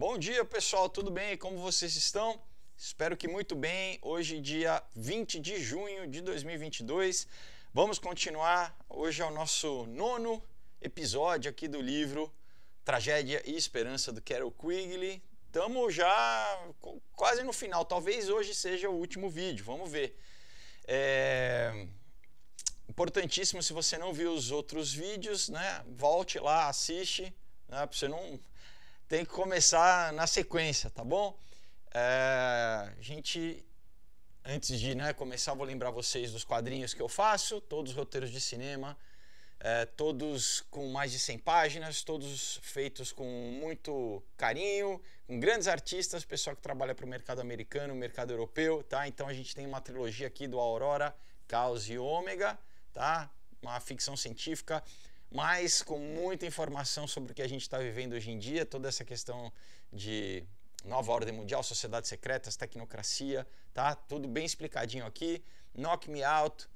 Bom dia, pessoal, tudo bem? Como vocês estão? Espero que muito bem. Hoje, dia 20 de junho de 2022, vamos continuar. Hoje é o nosso nono episódio aqui do livro Tragédia e Esperança do Carol Quigley. Estamos já quase no final, talvez hoje seja o último vídeo, vamos ver. É importantíssimo, se você não viu os outros vídeos, né, volte lá, assiste, né, para você não tem que começar na sequência, tá bom? É, a gente, antes de né, começar, vou lembrar vocês dos quadrinhos que eu faço, todos roteiros de cinema, é, todos com mais de 100 páginas, todos feitos com muito carinho, com grandes artistas, pessoal que trabalha para o mercado americano, mercado europeu, tá? Então a gente tem uma trilogia aqui do Aurora, Caos e Ômega, tá? Uma ficção científica mas com muita informação sobre o que a gente está vivendo hoje em dia, toda essa questão de nova ordem mundial, sociedades secretas, tecnocracia, tá? Tudo bem explicadinho aqui. Knock Me Out,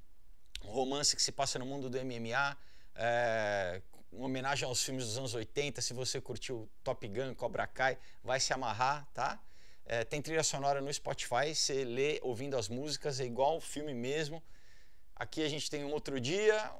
um romance que se passa no mundo do MMA, é, uma homenagem aos filmes dos anos 80. Se você curtiu Top Gun, Cobra Kai, vai se amarrar, tá? É, tem trilha sonora no Spotify, você lê ouvindo as músicas, é igual filme mesmo. Aqui a gente tem um outro dia,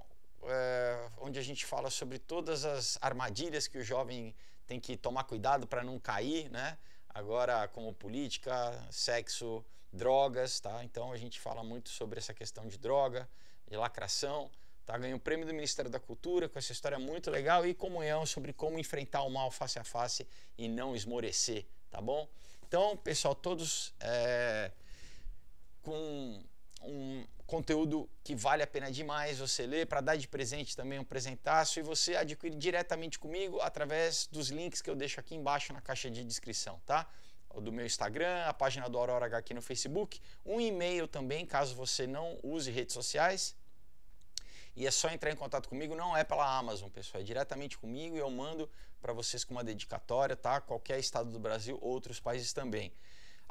é, onde a gente fala sobre todas as armadilhas que o jovem tem que tomar cuidado para não cair, né? Agora, como política, sexo, drogas, tá? Então a gente fala muito sobre essa questão de droga, de lacração, tá? Ganhou o prêmio do Ministério da Cultura com essa história muito legal e comunhão sobre como enfrentar o mal face a face e não esmorecer, tá bom? Então, pessoal, todos é, com um conteúdo que vale a pena demais você ler, para dar de presente também um presentaço, e você adquire diretamente comigo através dos links que eu deixo aqui embaixo na caixa de descrição, tá? O do meu Instagram, a página do Aurora aqui no Facebook, um e-mail também, caso você não use redes sociais, e é só entrar em contato comigo, não é pela Amazon, pessoal, é diretamente comigo e eu mando para vocês com uma dedicatória, tá? Qualquer estado do Brasil, outros países também.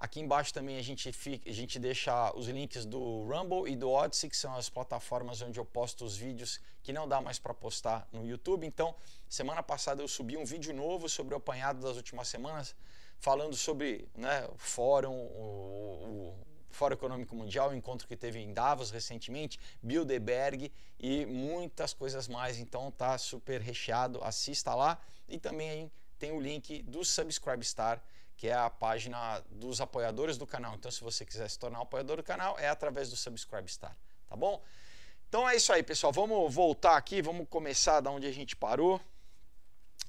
Aqui embaixo também a gente, fica, a gente deixa os links do Rumble e do Odyssey, que são as plataformas onde eu posto os vídeos que não dá mais para postar no YouTube. Então, semana passada eu subi um vídeo novo sobre o apanhado das últimas semanas, falando sobre né, o fórum, o, o Fórum Econômico Mundial, o encontro que teve em Davos recentemente, Bilderberg e muitas coisas mais. Então tá super recheado, assista lá e também tem o link do Subscribestar Star que é a página dos apoiadores do canal. Então, se você quiser se tornar um apoiador do canal, é através do Subscribe Star, tá bom? Então é isso aí, pessoal. Vamos voltar aqui, vamos começar da onde a gente parou.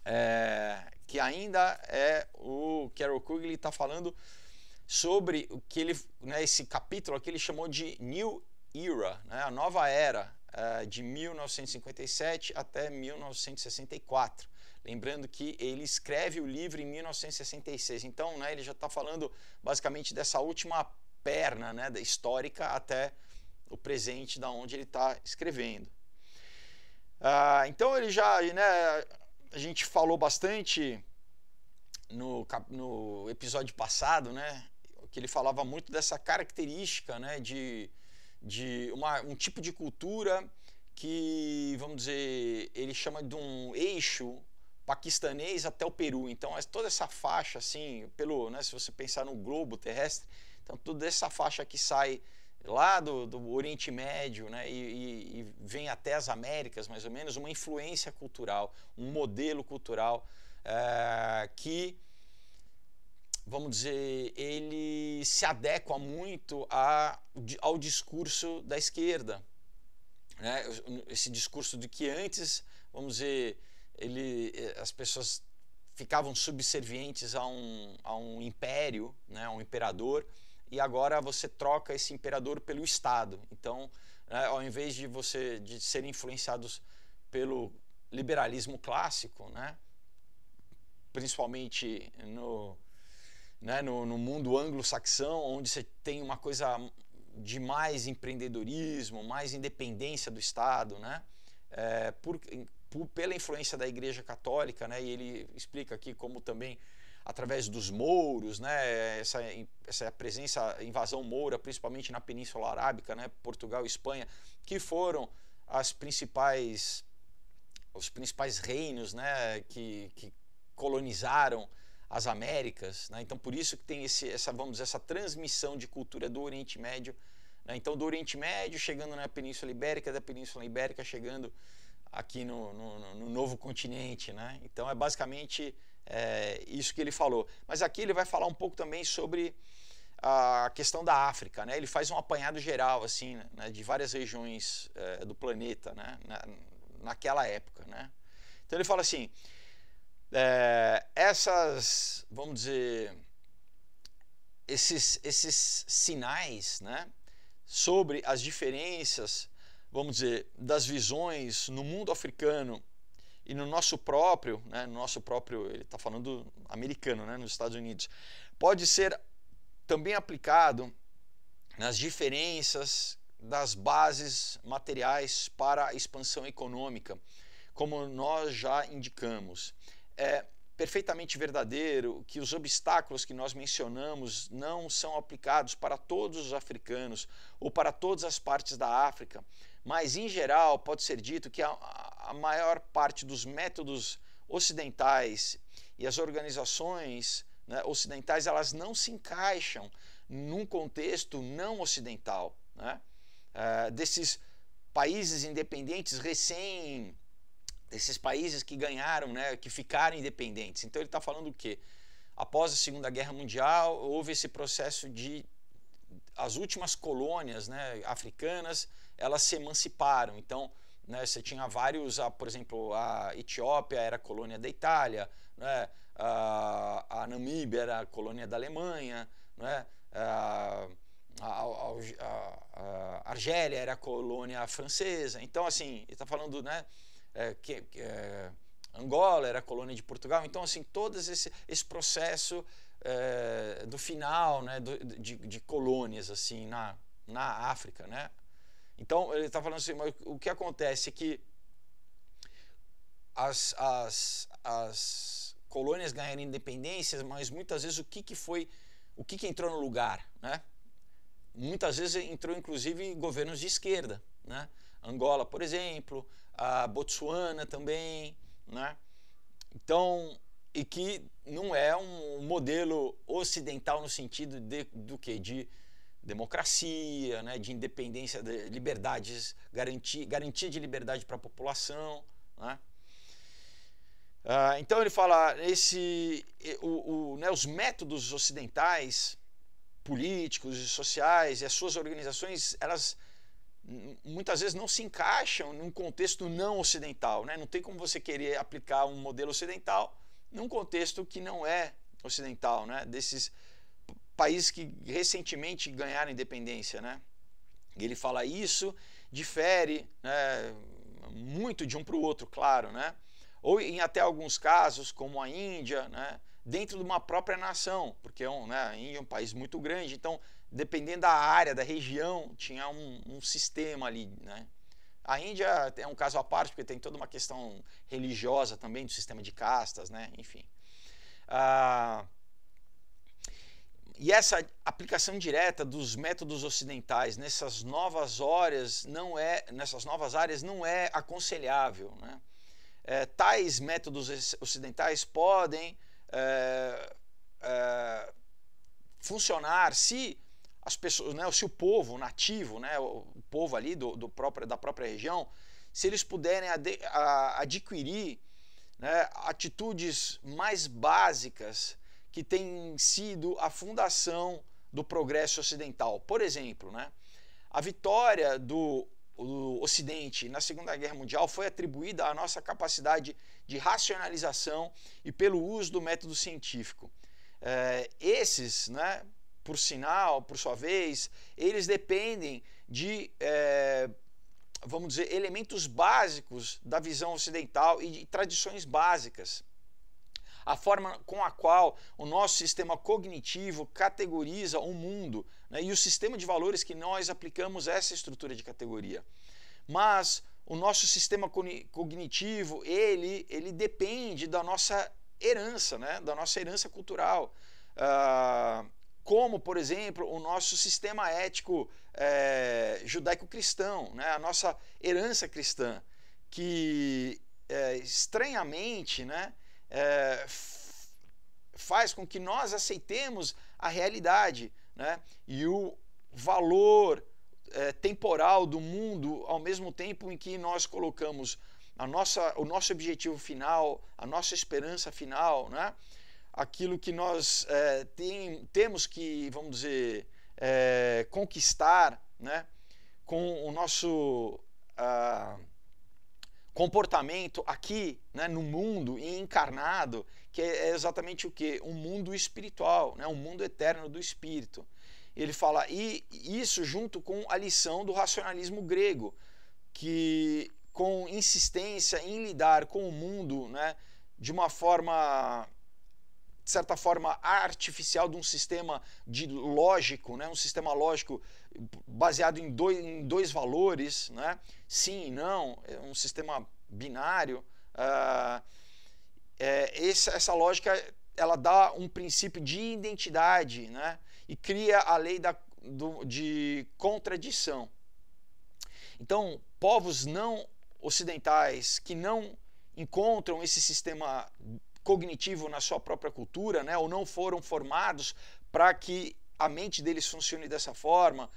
É, que ainda é o Carol ele está falando sobre o que ele, né, esse capítulo aqui ele chamou de New Era, né, a nova era é, de 1957 até 1964. Lembrando que ele escreve o livro em 1966, então né, ele já está falando basicamente dessa última perna né, da histórica até o presente da onde ele está escrevendo. Ah, então ele já, né, a gente falou bastante no, no episódio passado, né, que ele falava muito dessa característica né, de, de uma, um tipo de cultura que, vamos dizer, ele chama de um eixo paquistanês até o Peru. Então, é toda essa faixa, assim, pelo, né, se você pensar no globo terrestre, então toda essa faixa que sai lá do, do Oriente Médio né, e, e, vem até as Américas, mais ou menos, uma influência cultural, um modelo cultural é, que, vamos dizer, ele se adequa muito a, ao discurso da esquerda. Né? Esse discurso de que antes, vamos dizer, ele, eh, as pessoas ficavam subservientes a um, a um império, né, um imperador, e agora você troca esse imperador pelo Estado. Então, né, ao invés de você de ser influenciados pelo liberalismo clássico, né, principalmente no, né, no, no mundo anglo-saxão, onde você tem uma coisa de mais empreendedorismo, mais independência do Estado, né, é, por, por, pela influência da Igreja Católica, né? E ele explica aqui como também através dos mouros, né? Essa, essa presença, invasão moura, principalmente na Península Arábica, né? Portugal, Espanha, que foram as principais os principais reinos, né? Que, que colonizaram as Américas, né? Então por isso que tem esse, essa vamos dizer, essa transmissão de cultura do Oriente Médio né. então, do Oriente Médio, chegando na Península Ibérica, da Península Ibérica, chegando aqui no, no, no novo continente. Né? Então é basicamente é, isso que ele falou. Mas aqui ele vai falar um pouco também sobre a questão da África, né? Ele faz um apanhado geral assim né? de várias regiões é, do planeta, né? Na, naquela época, né? Então ele fala assim, é, essas, vamos dizer, esses, esses sinais, né? Sobre as diferenças vamos dizer, das visões no mundo africano e no nosso próprio, né, no nosso próprio, ele está falando americano, né, nos Estados Unidos, pode ser também aplicado nas diferenças das bases materiais para a expansão econômica, como nós já indicamos. É perfeitamente verdadeiro que os obstáculos que nós mencionamos não são aplicados para todos os africanos ou para todas as partes da África, mas, em geral, pode ser dito que a, a maior parte dos métodos ocidentais e as organizações né, ocidentais elas não se encaixam num contexto não ocidental. Né? Uh, desses países independentes recém desses países que ganharam, né, que ficaram independentes. Então ele está falando o quê? Após a Segunda Guerra Mundial houve esse processo de as últimas colônias, né, africanas elas se emanciparam. Então, né, você tinha vários, a ah, por exemplo, a Etiópia era colônia da Itália, né, a, a Namíbia era colônia da Alemanha, né, a, a, a, Argélia era colônia francesa. Então, assim, está falando, né, é, que, é, Angola era colônia de Portugal. Então, assim, todo esse, esse processo é, do final né, do, de, de colônias assim na, na África, né? Então, ele está falando assim, mas o que acontece é que as, as, as colônias ganharam independência, mas muitas vezes o que, que foi, o que, que entrou no lugar, né? Muitas vezes entrou, inclusive, governos de esquerda, né? Angola, por exemplo, a Botsuana também, né? Então, e que não é um modelo ocidental no sentido de, do que? De democracia, né, de independência, de liberdades, garantia, garantia de liberdade para a população. Né? Ah, então ele fala esse, o, o, né, os métodos ocidentais, políticos e sociais, e as suas organizações, elas muitas vezes não se encaixam num contexto não ocidental. Né? Não tem como você querer aplicar um modelo ocidental num contexto que não é ocidental, né? desses países que recentemente ganharam independência, né? Ele fala isso difere né, muito de um para o outro, claro, né? Ou em até alguns casos, como a Índia, né? Dentro de uma própria nação, porque é um, né, a Índia é um país muito grande, então dependendo da área, da região, tinha um, um sistema ali, né? A Índia é um caso à parte, porque tem toda uma questão religiosa também do sistema de castas, né? Enfim. Ah, e essa aplicação direta dos métodos ocidentais nessas novas áreas não é, nessas novas áreas não é aconselhável. Né? É, tais métodos ocidentais podem é, é, funcionar se as pessoas, né, se o povo nativo, né, o povo ali do, do próprio, da própria região, se eles puderem ad, a, adquirir né, atitudes mais básicas que tem sido a fundação do progresso ocidental. Por exemplo, né, a vitória do, do Ocidente na Segunda Guerra Mundial foi atribuída à nossa capacidade de racionalização e pelo uso do método científico. É, esses, né, por sinal, por sua vez, eles dependem de, é, vamos dizer, elementos básicos da visão ocidental e de tradições básicas a forma com a qual o nosso sistema cognitivo categoriza o mundo né, e o sistema de valores que nós aplicamos essa estrutura de categoria. Mas o nosso sistema cognitivo, ele, ele depende da nossa herança, né, da nossa herança cultural. Ah, como, por exemplo, o nosso sistema ético é, judaico-cristão, né, a nossa herança cristã, que é, estranhamente, né, é, faz com que nós aceitemos a realidade né? e o valor é, temporal do mundo, ao mesmo tempo em que nós colocamos a nossa, o nosso objetivo final, a nossa esperança final, né? aquilo que nós é, tem, temos que, vamos dizer, é, conquistar né? com o nosso. Ah, comportamento aqui né, no mundo e encarnado, que é, é exatamente o que? Um mundo espiritual, né, um mundo eterno do espírito. Ele fala, e isso junto com a lição do racionalismo grego, que com insistência em lidar com o mundo né, de uma forma, de certa forma, artificial, de um sistema de lógico, né, um sistema lógico baseado em dois, em dois valores, né? sim e não, é um sistema binário. Uh, é, essa, essa lógica ela dá um princípio de identidade né? e cria a lei da, do, de contradição. Então, povos não ocidentais que não encontram esse sistema cognitivo na sua própria cultura, né, ou não foram formados para que a mente deles funcione dessa forma,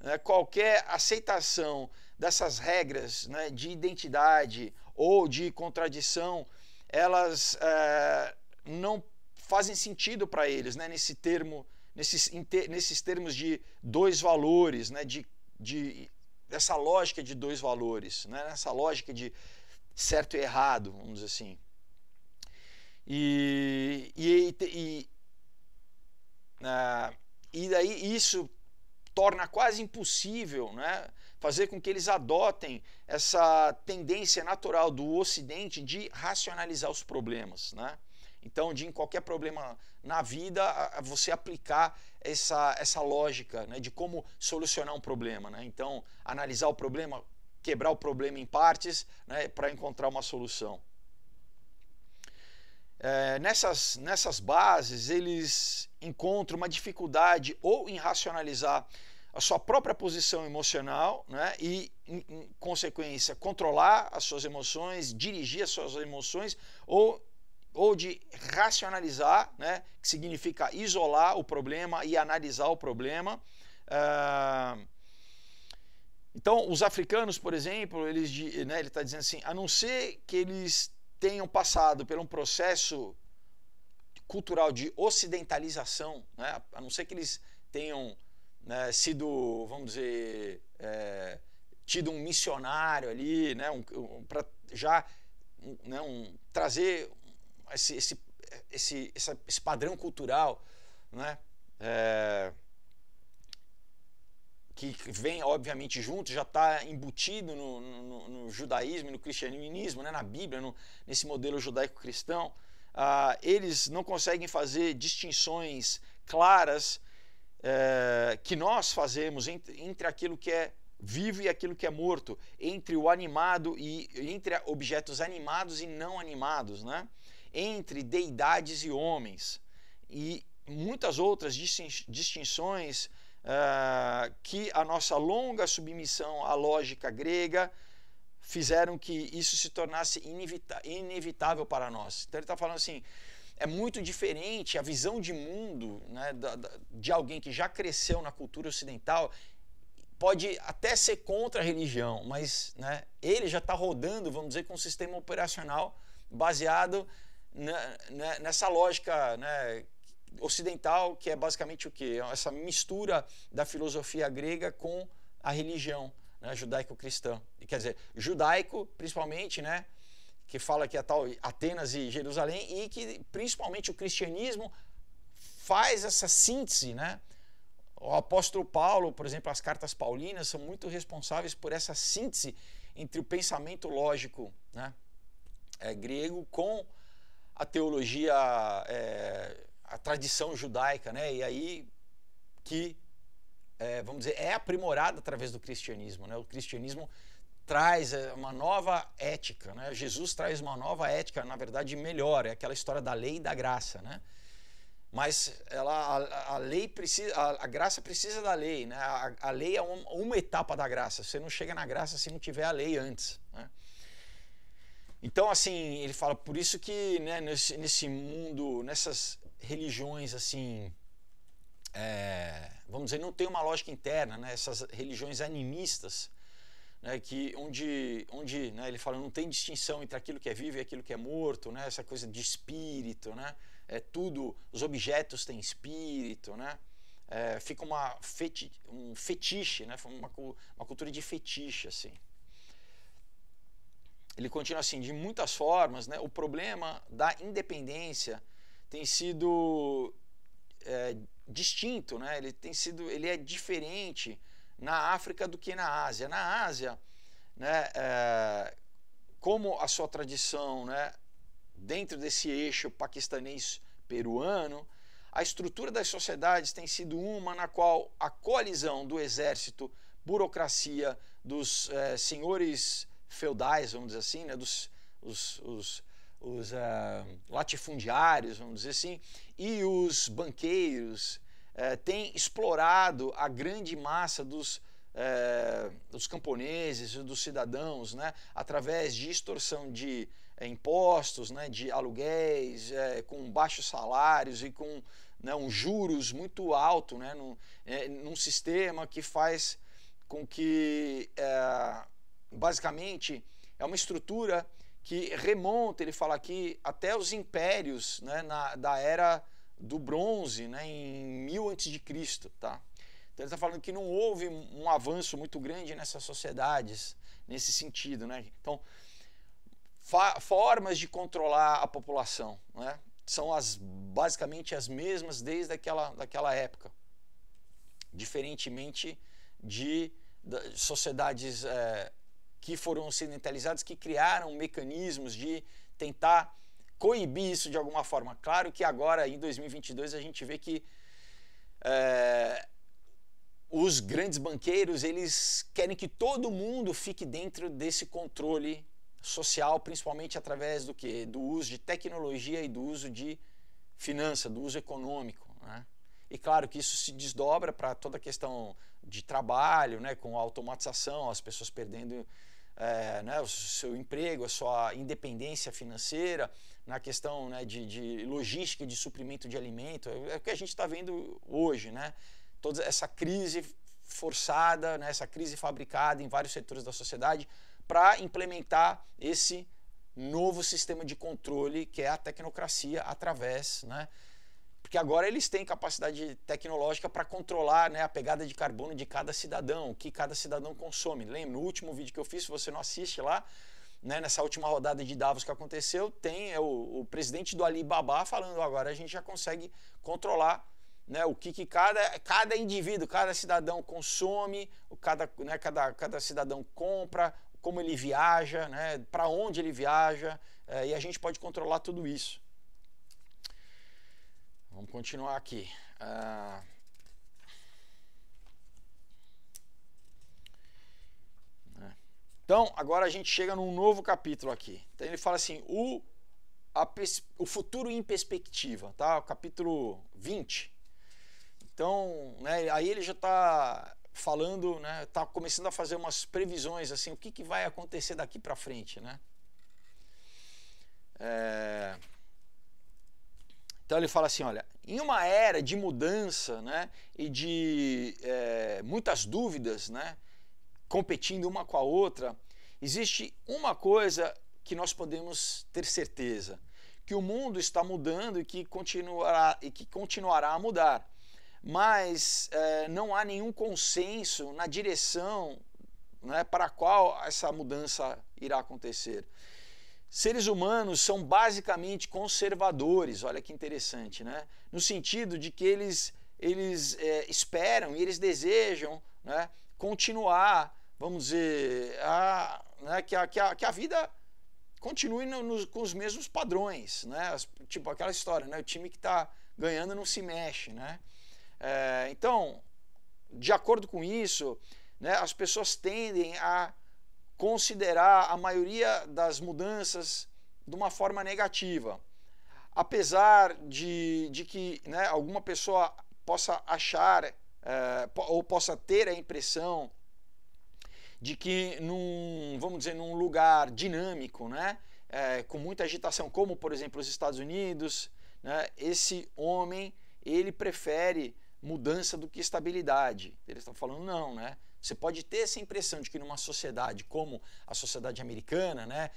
né, qualquer aceitação dessas regras né, de identidade ou de contradição, elas é, não fazem sentido para eles, né, nesse termo, nesses, nesses termos de dois valores, né, de, de, dessa lógica de dois valores, né, nessa lógica de certo e errado, vamos dizer assim. E, e, e, e né? e daí isso torna quase impossível né, fazer com que eles adotem essa tendência natural do Ocidente de racionalizar os problemas. Né? Então, de em qualquer problema na vida, você aplicar essa, essa lógica né, de como solucionar um problema. Né? Então, analisar o problema, quebrar o problema em partes né, para encontrar uma solução é, nessas, nessas bases, eles encontram uma dificuldade ou em racionalizar a sua própria posição emocional né, e, em, em consequência, controlar as suas emoções, dirigir as suas emoções ou ou de racionalizar, né, que significa isolar o problema e analisar o problema. Eh, então, os africanos, por exemplo, eles, né, ele está dizendo assim, a não ser que eles tenham passado por um processo cultural de ocidentalização, né? a não ser que eles tenham né, sido, vamos dizer, é, tido um missionário ali, né, um, um, para já né, um, trazer esse, esse, esse, esse, padrão cultural, né, é, que vem, obviamente, junto, já está embutido no, no, no, judaísmo, no cristianismo, né, na Bíblia, no, nesse modelo judaico-cristão, ah, eles não conseguem fazer distinções claras eh, que nós fazemos entre, entre aquilo que é vivo e aquilo que é morto, entre o animado e entre objetos animados e não animados, né? entre deidades e homens e muitas outras distinções uh, que a nossa longa submissão à lógica grega fizeram que isso se tornasse inevitável para nós. Então ele está falando assim: é muito diferente a visão de mundo né, da, da, de alguém que já cresceu na cultura ocidental. Pode até ser contra a religião, mas né, ele já está rodando, vamos dizer, com um sistema operacional baseado na, na, né, nessa lógica né, ocidental, que é basicamente o quê? É essa mistura da filosofia grega com a religião né, judaico-cristã. Quer dizer, judaico, principalmente, né, que fala que é tal Atenas e Jerusalém, e que principalmente o cristianismo faz essa síntese, né? O apóstolo Paulo, por exemplo, as cartas paulinas são muito responsáveis por essa síntese entre o pensamento lógico né, é, grego com a teologia é, a tradição judaica, né? E aí que, é, vamos dizer, é aprimorada através do cristianismo, né? O cristianismo traz é, uma nova ética, né? Jesus traz uma nova ética, na verdade, melhor, é aquela história da lei e da graça, né? Mas ela, a, a lei precisa, a, a, graça precisa da lei, né? A, a lei é um, uma etapa da graça. Você não chega na graça se não tiver a lei antes, né? Então, assim, ele fala, por isso que né, nesse, nesse mundo, nessas religiões assim. É, vamos dizer, não tem uma lógica interna, né? essas religiões animistas, né? que onde, onde né? ele fala não tem distinção entre aquilo que é vivo e aquilo que é morto, né? essa coisa de espírito, né? é tudo, os objetos têm espírito, né? É, fica uma feti um fetiche, né? uma, uma cultura de fetiche. Assim. Ele continua assim, de muitas formas, né? o problema da independência tem sido é, distinto, né? Ele tem sido, ele é diferente na África do que na Ásia. Na Ásia, né, é, como a sua tradição, né, dentro desse eixo paquistanês-peruano, a estrutura das sociedades tem sido uma na qual a colisão do exército, burocracia, dos é, senhores feudais, vamos dizer assim, né, dos os, os os uh, latifundiários, vamos dizer assim, e os banqueiros uh, têm explorado a grande massa dos, uh, dos camponeses, dos cidadãos, né, através de extorsão de eh, impostos, né, de aluguéis, com baixos salários e com né, um juros muito alto, né, num, num sistema que faz com que, basicamente, é uma estrutura que remonta, ele fala aqui, até os impérios né, na, da era do bronze, né, em 1000 a.C. Tá? Então ele está falando que não houve um avanço muito grande nessas sociedades, nesse sentido. Né? Então, formas de controlar a população né? são as, basicamente as mesmas desde aquela, daquela época, diferentemente de, de sociedades é, que foram ocidentalizados, que criaram mecanismos de tentar coibir isso de alguma forma. Claro que agora, em 2022, a gente vê que é, os grandes banqueiros eles querem que todo mundo fique dentro desse controle social, principalmente através do que do uso de tecnologia e do uso de finança, do uso econômico, né? E claro que isso se desdobra para toda a questão de trabalho, né, com a automatização, as pessoas perdendo é, né, o seu emprego, a sua independência financeira, na questão né, de, de, logística de suprimento de alimento. É, é o que a gente está vendo hoje, né? Toda essa crise forçada, né, essa crise fabricada em vários setores da sociedade para implementar esse novo sistema de controle que é a tecnocracia através né, porque agora eles têm capacidade tecnológica para controlar né, a pegada de carbono de cada cidadão, o que cada cidadão consome. Lembra, no último vídeo que eu fiz, se você não assiste lá, né, nessa última rodada de Davos que aconteceu, tem é, o, o, presidente do Alibaba falando agora a gente já consegue controlar né, o que, que cada, cada indivíduo, cada cidadão consome, cada, né, cada, cada cidadão compra, como ele viaja, né, para onde ele viaja, é, e a gente pode controlar tudo isso. Vamos continuar aqui. Ah, né? Então, agora a gente chega num novo capítulo aqui. Então, ele fala assim: o, a, o futuro em perspectiva, tá? O capítulo 20. Então, né, aí ele já está falando, né, tá começando a fazer umas previsões assim, o que, que vai acontecer daqui para frente, né? É... Então ele fala assim: olha, em uma era de mudança né, e de é, muitas dúvidas né, competindo uma com a outra, existe uma coisa que nós podemos ter certeza: que o mundo está mudando e que continuará, e que continuará a mudar. Mas é, não há nenhum consenso na direção né, para a qual essa mudança irá acontecer. Seres humanos são basicamente conservadores, olha que interessante, né? No sentido de que eles, eles é, esperam e eles desejam né, continuar, vamos dizer, a, né, que, a, que, a, que a vida continue no, no, com os mesmos padrões, né? tipo aquela história, né? O time que está ganhando não se mexe, né? É, então, de acordo com isso, né, as pessoas tendem a considerar a maioria das mudanças de uma forma negativa. Apesar de, de que né, alguma pessoa possa achar eh, ou possa ter a impressão de que num, vamos dizer, num lugar dinâmico, né, é, com muita agitação, como por exemplo os Estados Unidos, né, esse homem ele prefere mudança do que estabilidade. ele está falando não, né? Você pode ter essa impressão de que numa sociedade como a sociedade americana, né,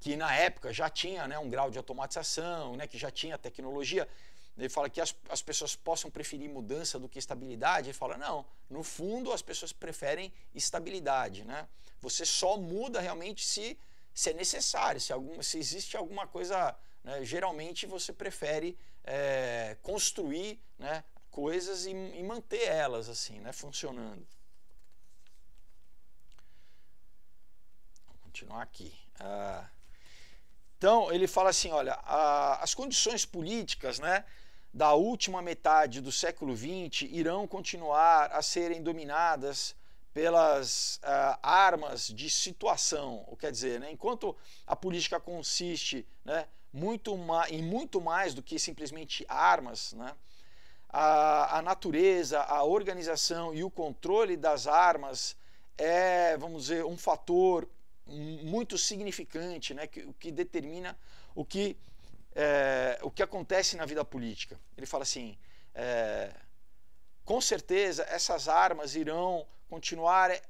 que na época já tinha né, um grau de automatização, né, que já tinha tecnologia, ele fala que as, as pessoas possam preferir mudança do que estabilidade. Ele fala, não, no fundo as pessoas preferem estabilidade. Né? Você só muda realmente se, se é necessário, se, algum, se existe alguma coisa. Né? Geralmente você prefere é, construir né, coisas e, e manter elas assim, né, funcionando. continuar aqui. Ah, então, ele fala assim: olha, a, as condições políticas né, da última metade do século XX irão continuar a serem dominadas pelas ah, armas de situação. Ou quer dizer, né, enquanto a política consiste né, muito em muito mais do que simplesmente armas, né, a, a natureza, a organização e o controle das armas é, vamos dizer, um fator muito significante, né, que, que determina o que, é, o que acontece na vida política. Ele fala assim: é, com certeza essas armas irão continuar, eh,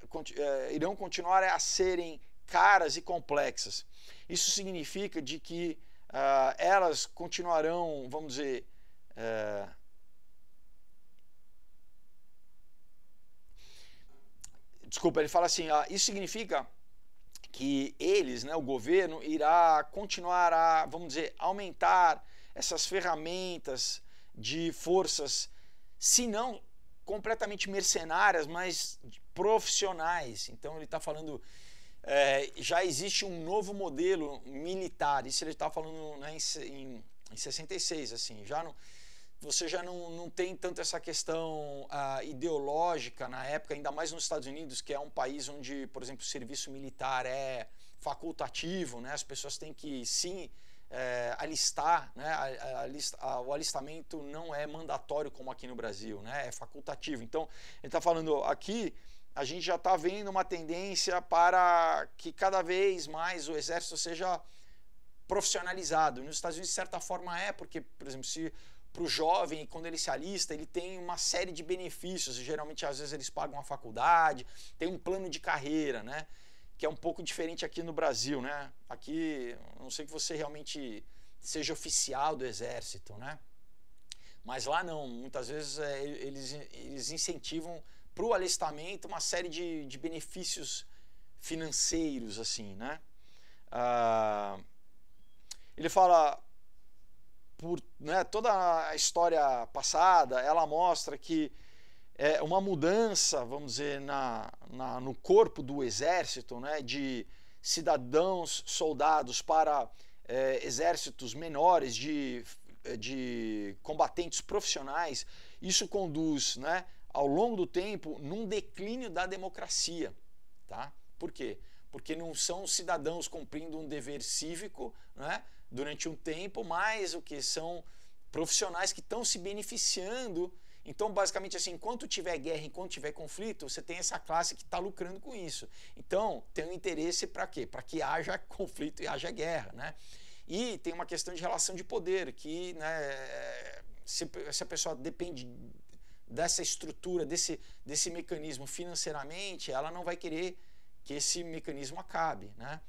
irão continuar a serem caras e complexas. Isso significa de que ah, elas continuarão, vamos dizer, desculpa, ele fala assim, ah, isso significa que eles, né, o governo, irá continuar a, vamos dizer, aumentar essas ferramentas de forças, se não completamente mercenárias, mas profissionais. Então ele está falando é, já existe um novo modelo militar. Isso ele está falando né, em, em, 66, assim, já no, você já não, não tem tanto essa questão ah, ideológica na época, ainda mais nos Estados Unidos, que é um país onde, por exemplo, o serviço militar é facultativo, né? as pessoas têm que sim é, alistar, né? A, a, a, o alistamento não é mandatório como aqui no Brasil, né? é facultativo. Então, ele está falando aqui a gente já está vendo uma tendência para que cada vez mais o exército seja profissionalizado. Nos Estados Unidos, de certa forma, é, porque, por exemplo, se para o jovem, quando ele se alista, ele tem uma série de benefícios. Geralmente, às vezes, eles pagam a faculdade, tem um plano de carreira, né? Que é um pouco diferente aqui no Brasil, né? Aqui, não sei que você realmente seja oficial do exército, né? Mas lá não, muitas vezes é, eles, eles incentivam para o alistamento uma série de, de benefícios financeiros, assim, né? Ah, ele fala, por né, toda a história passada, ela mostra que é uma mudança, vamos dizer, na, na, no corpo do exército, né, de cidadãos, soldados para é, exércitos menores, de, de combatentes profissionais, isso conduz, né, ao longo do tempo, num declínio da democracia. Tá? Por quê? Porque não são cidadãos cumprindo um dever cívico, né, durante um tempo, mais o que são profissionais que estão se beneficiando. Então, basicamente assim, enquanto tiver guerra, enquanto tiver conflito, você tem essa classe que está lucrando com isso. Então, tem um interesse para quê? Para que haja conflito e haja guerra, né? E tem uma questão de relação de poder, que né, se, se a pessoa depende dessa estrutura, desse, desse mecanismo financeiramente, ela não vai querer que esse mecanismo acabe, né?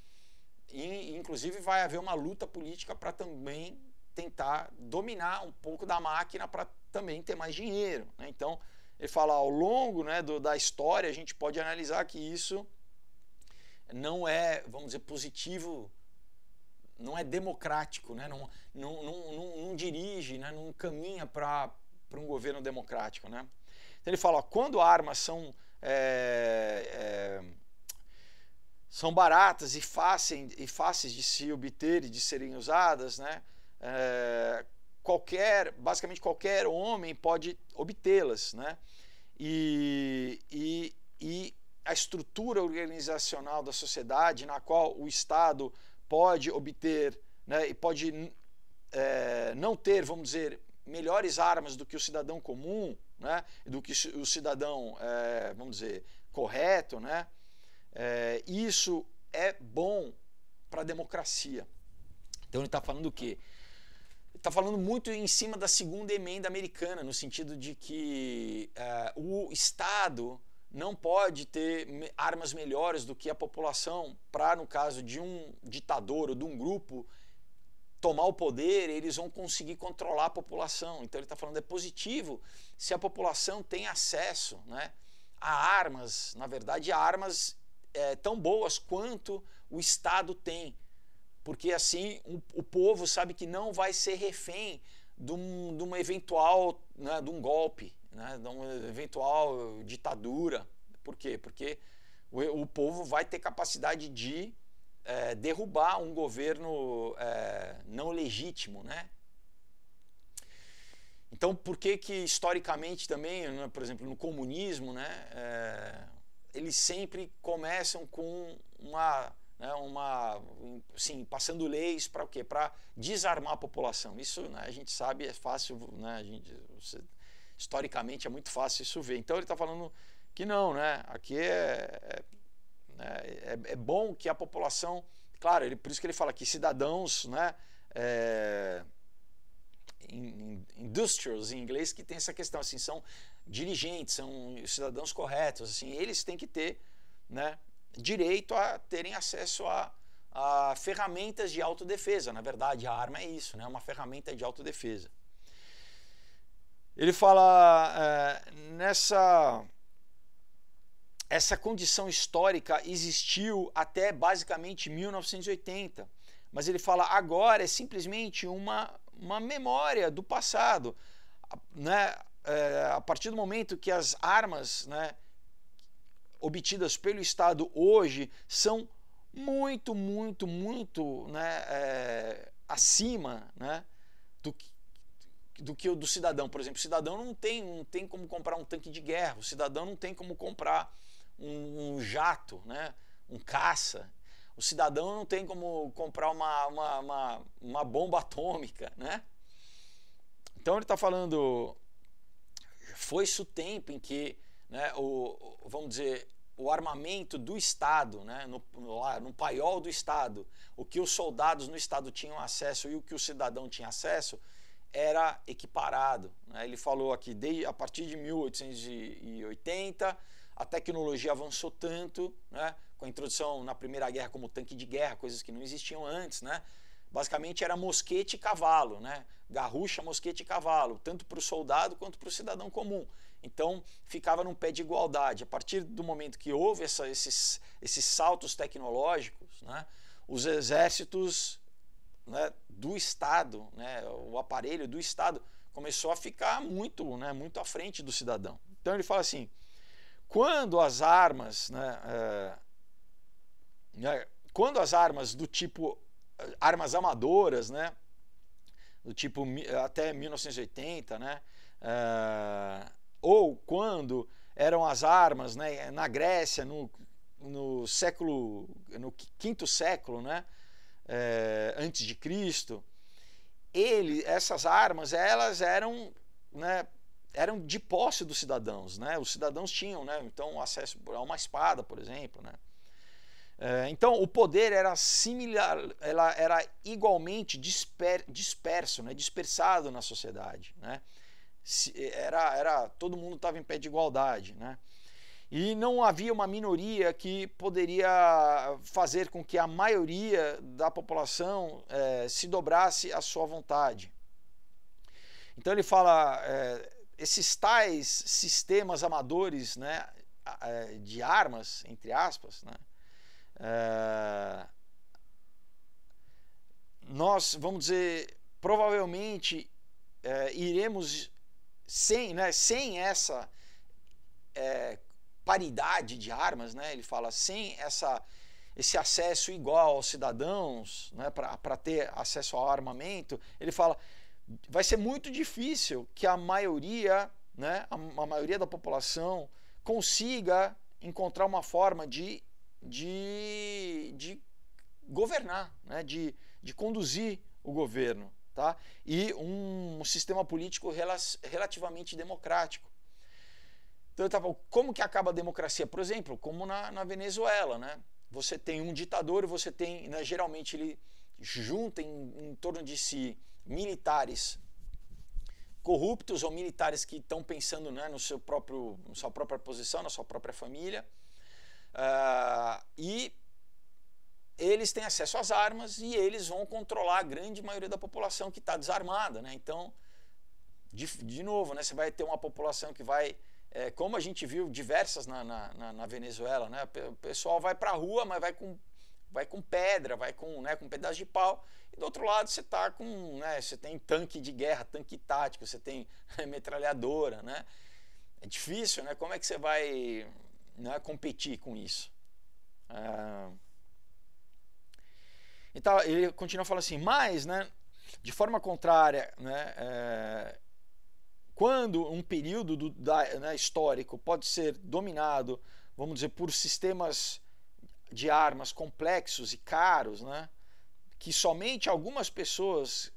E, inclusive, vai haver uma luta política para também tentar dominar um pouco da máquina para também ter mais dinheiro. Né? Então, ele fala ao longo né, do, da história, a gente pode analisar que isso não é, vamos dizer, positivo, não é democrático, né? não, não, não, não, não dirige, né? não caminha para um governo democrático. Né? Então, ele fala: quando armas são. É, é, são baratas e fáceis, e fáceis de se obter e de serem usadas, né? É, qualquer, basicamente qualquer homem pode obtê-las, né? E, e, e a estrutura organizacional da sociedade na qual o Estado pode obter né, e pode é, não ter, vamos dizer, melhores armas do que o cidadão comum, né, do que o cidadão, é, vamos dizer, correto, né, é, isso é bom para a democracia. Então ele está falando o quê? está falando muito em cima da segunda emenda americana, no sentido de que é, o Estado não pode ter armas melhores do que a população para, no caso de um ditador ou de um grupo tomar o poder, eles vão conseguir controlar a população. Então ele está falando é positivo se a população tem acesso né, a armas, na verdade, armas é, tão boas quanto o Estado tem, porque assim o, o povo sabe que não vai ser refém de, um, de eventual, né, de um golpe, né, de uma eventual ditadura. Por quê? Porque o, o povo vai ter capacidade de é, derrubar um governo é, não legítimo, né? Então, por que que historicamente também, né, por exemplo, no comunismo, né, é, eles sempre começam com uma, né, uma sim, passando leis para o quê? Para desarmar a população. Isso né, a gente sabe, é fácil, né, gente, você, historicamente é muito fácil isso ver. Então ele está falando que não, né? Aqui é, é, né, é, é, bom que a população, claro, ele, por isso que ele fala que cidadãos, né? É, industrials em inglês que tem essa questão assim são dirigentes, são cidadãos corretos, assim, eles têm que ter né, direito a terem acesso a, a ferramentas de autodefesa. Na verdade, a arma é isso, né, uma ferramenta de autodefesa. Ele fala é, nessa essa condição histórica existiu até basicamente 1980, mas ele fala agora é simplesmente uma, uma memória do passado, né? é, a partir do momento que as armas né, obtidas pelo Estado hoje são muito, muito, muito né, é, acima né, do que do que o do cidadão, por exemplo, o cidadão não tem, não tem como comprar um tanque de guerra, o cidadão não tem como comprar um, um jato, né, um caça, o cidadão não tem como comprar uma, uma, uma, uma bomba atômica, né? Então ele está falando foi-se o tempo em que, né, o, vamos dizer, o armamento do Estado, né, no, lá, no paiol do Estado, o que os soldados no Estado tinham acesso e o que o cidadão tinha acesso, era equiparado. Né? Ele falou aqui, desde, a partir de 1880, a tecnologia avançou tanto, né? com a introdução na Primeira Guerra como tanque de guerra, coisas que não existiam antes, né? basicamente era mosquete e cavalo, né? garrucha, mosquete e cavalo, tanto para o soldado quanto para o cidadão comum. Então ficava num pé de igualdade. A partir do momento que houve essa, esses, esses saltos tecnológicos, né? os exércitos né, do Estado, né, o aparelho do Estado, começou a ficar muito, né, muito à frente do cidadão. Então ele fala assim: quando as armas, né, é, quando as armas do tipo armas amadoras, né? Do tipo até 1980, né? Uh, ou quando eram as armas, né? Na Grécia, no, no século, no quinto século, né? Uh, antes de Cristo, ele, essas armas, elas eram, né? Eram de posse dos cidadãos, né? Os cidadãos tinham, né? Então acesso a uma espada, por exemplo, né? É, então, o poder era similar, ela era igualmente disper, disperso, né? dispersado na sociedade. Né? Era, era, todo mundo estava em pé de igualdade. Né? E não havia uma minoria que poderia fazer com que a maioria da população é, se dobrasse à sua vontade. Então, ele fala: é, esses tais sistemas amadores né, de armas, entre aspas, né? Ah, nós, vamos dizer, provavelmente eh, iremos sem, né, sem essa eh, paridade de armas, né, ele fala, sem essa, esse acesso igual aos cidadãos né, para ter acesso ao armamento, ele fala, vai ser muito difícil que a maioria, né, a, a maioria da população consiga encontrar uma forma de de, de governar, né? de, de conduzir o governo. Tá? E um, sistema político relativamente democrático. Então, tava, como que acaba a democracia? Por exemplo, como na, na Venezuela, né? Você tem um ditador, você tem, né, geralmente ele junta em, em torno de si militares corruptos ou militares que estão pensando né, no seu próprio, na sua própria posição, na sua própria família, Uh, e eles têm acesso às armas e eles vão controlar a grande maioria da população que está desarmada. Né? Então, de, de novo, né, você vai ter uma população que vai, é, como a gente viu diversas na, na, na Venezuela, né? o pessoal vai para a rua, mas vai com, vai com pedra, vai com, né, com um pedaço de pau. E do outro lado você tá com. Né, você tem tanque de guerra, tanque tático, você tem metralhadora. Né? É difícil, né? Como é que você vai né, competir com isso. Então ele continua falando assim, mas, né, de forma contrária, né, é... quando um período do, da, né, histórico pode ser dominado, vamos dizer, por sistemas de armas complexos e caros, né, que somente algumas pessoas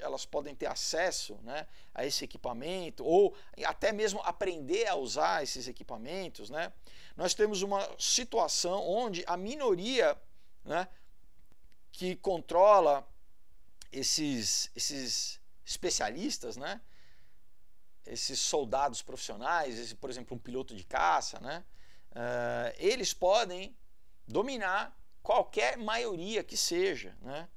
elas podem ter acesso né, a esse equipamento ou até mesmo aprender a usar esses equipamentos, né, nós temos uma situação onde a minoria né, que controla esses, esses especialistas, né, esses soldados profissionais, esse, por exemplo, um piloto de caça, né, uh, eles podem dominar qualquer maioria que seja. Né?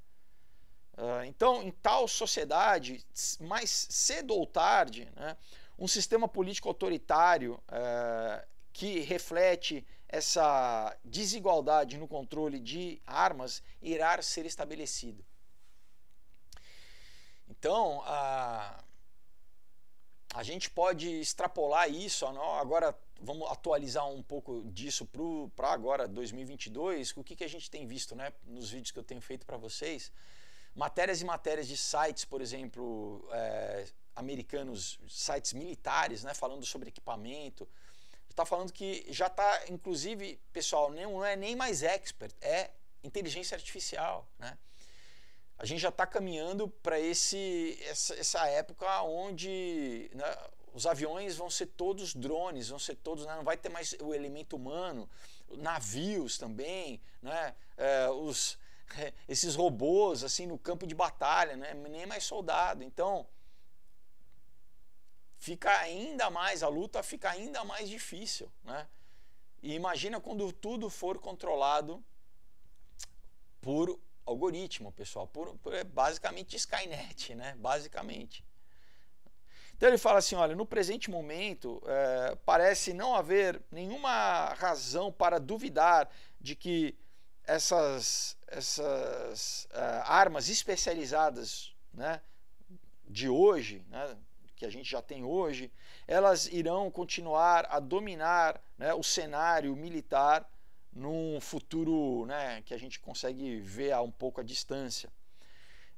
Ah, então, em tal sociedade, mais cedo ou tarde, né, um sistema político autoritário ah, que reflete essa desigualdade no controle de armas irá ser estabelecido. Então, a ah, a gente pode extrapolar isso agora vamos atualizar um pouco disso para agora, 2022, o que, que a gente tem visto né, nos vídeos que eu tenho feito para vocês. Matérias e matérias de sites, por exemplo, é, americanos, sites militares, né, falando sobre equipamento. Está falando que já está, inclusive, pessoal, não é nem mais expert, é inteligência artificial. Né? A gente já está caminhando para essa, essa época onde né, os aviões vão ser todos drones, vão ser todos, né? não vai ter mais o elemento humano, navios também, né? É, os, esses robôs assim no campo de batalha, né? nem é mais soldado. Então fica ainda mais, a luta fica ainda mais difícil. Né? E imagina quando tudo for controlado por algoritmo, pessoal, por, por é basicamente Skynet, né? basicamente. Então ele fala assim: olha, no presente momento, é, parece não haver nenhuma razão para duvidar de que essas, essas eh, armas especializadas né, de hoje, né, que a gente já tem hoje, elas irão continuar a dominar né, o cenário militar num futuro né, que a gente consegue ver a um pouco a distância.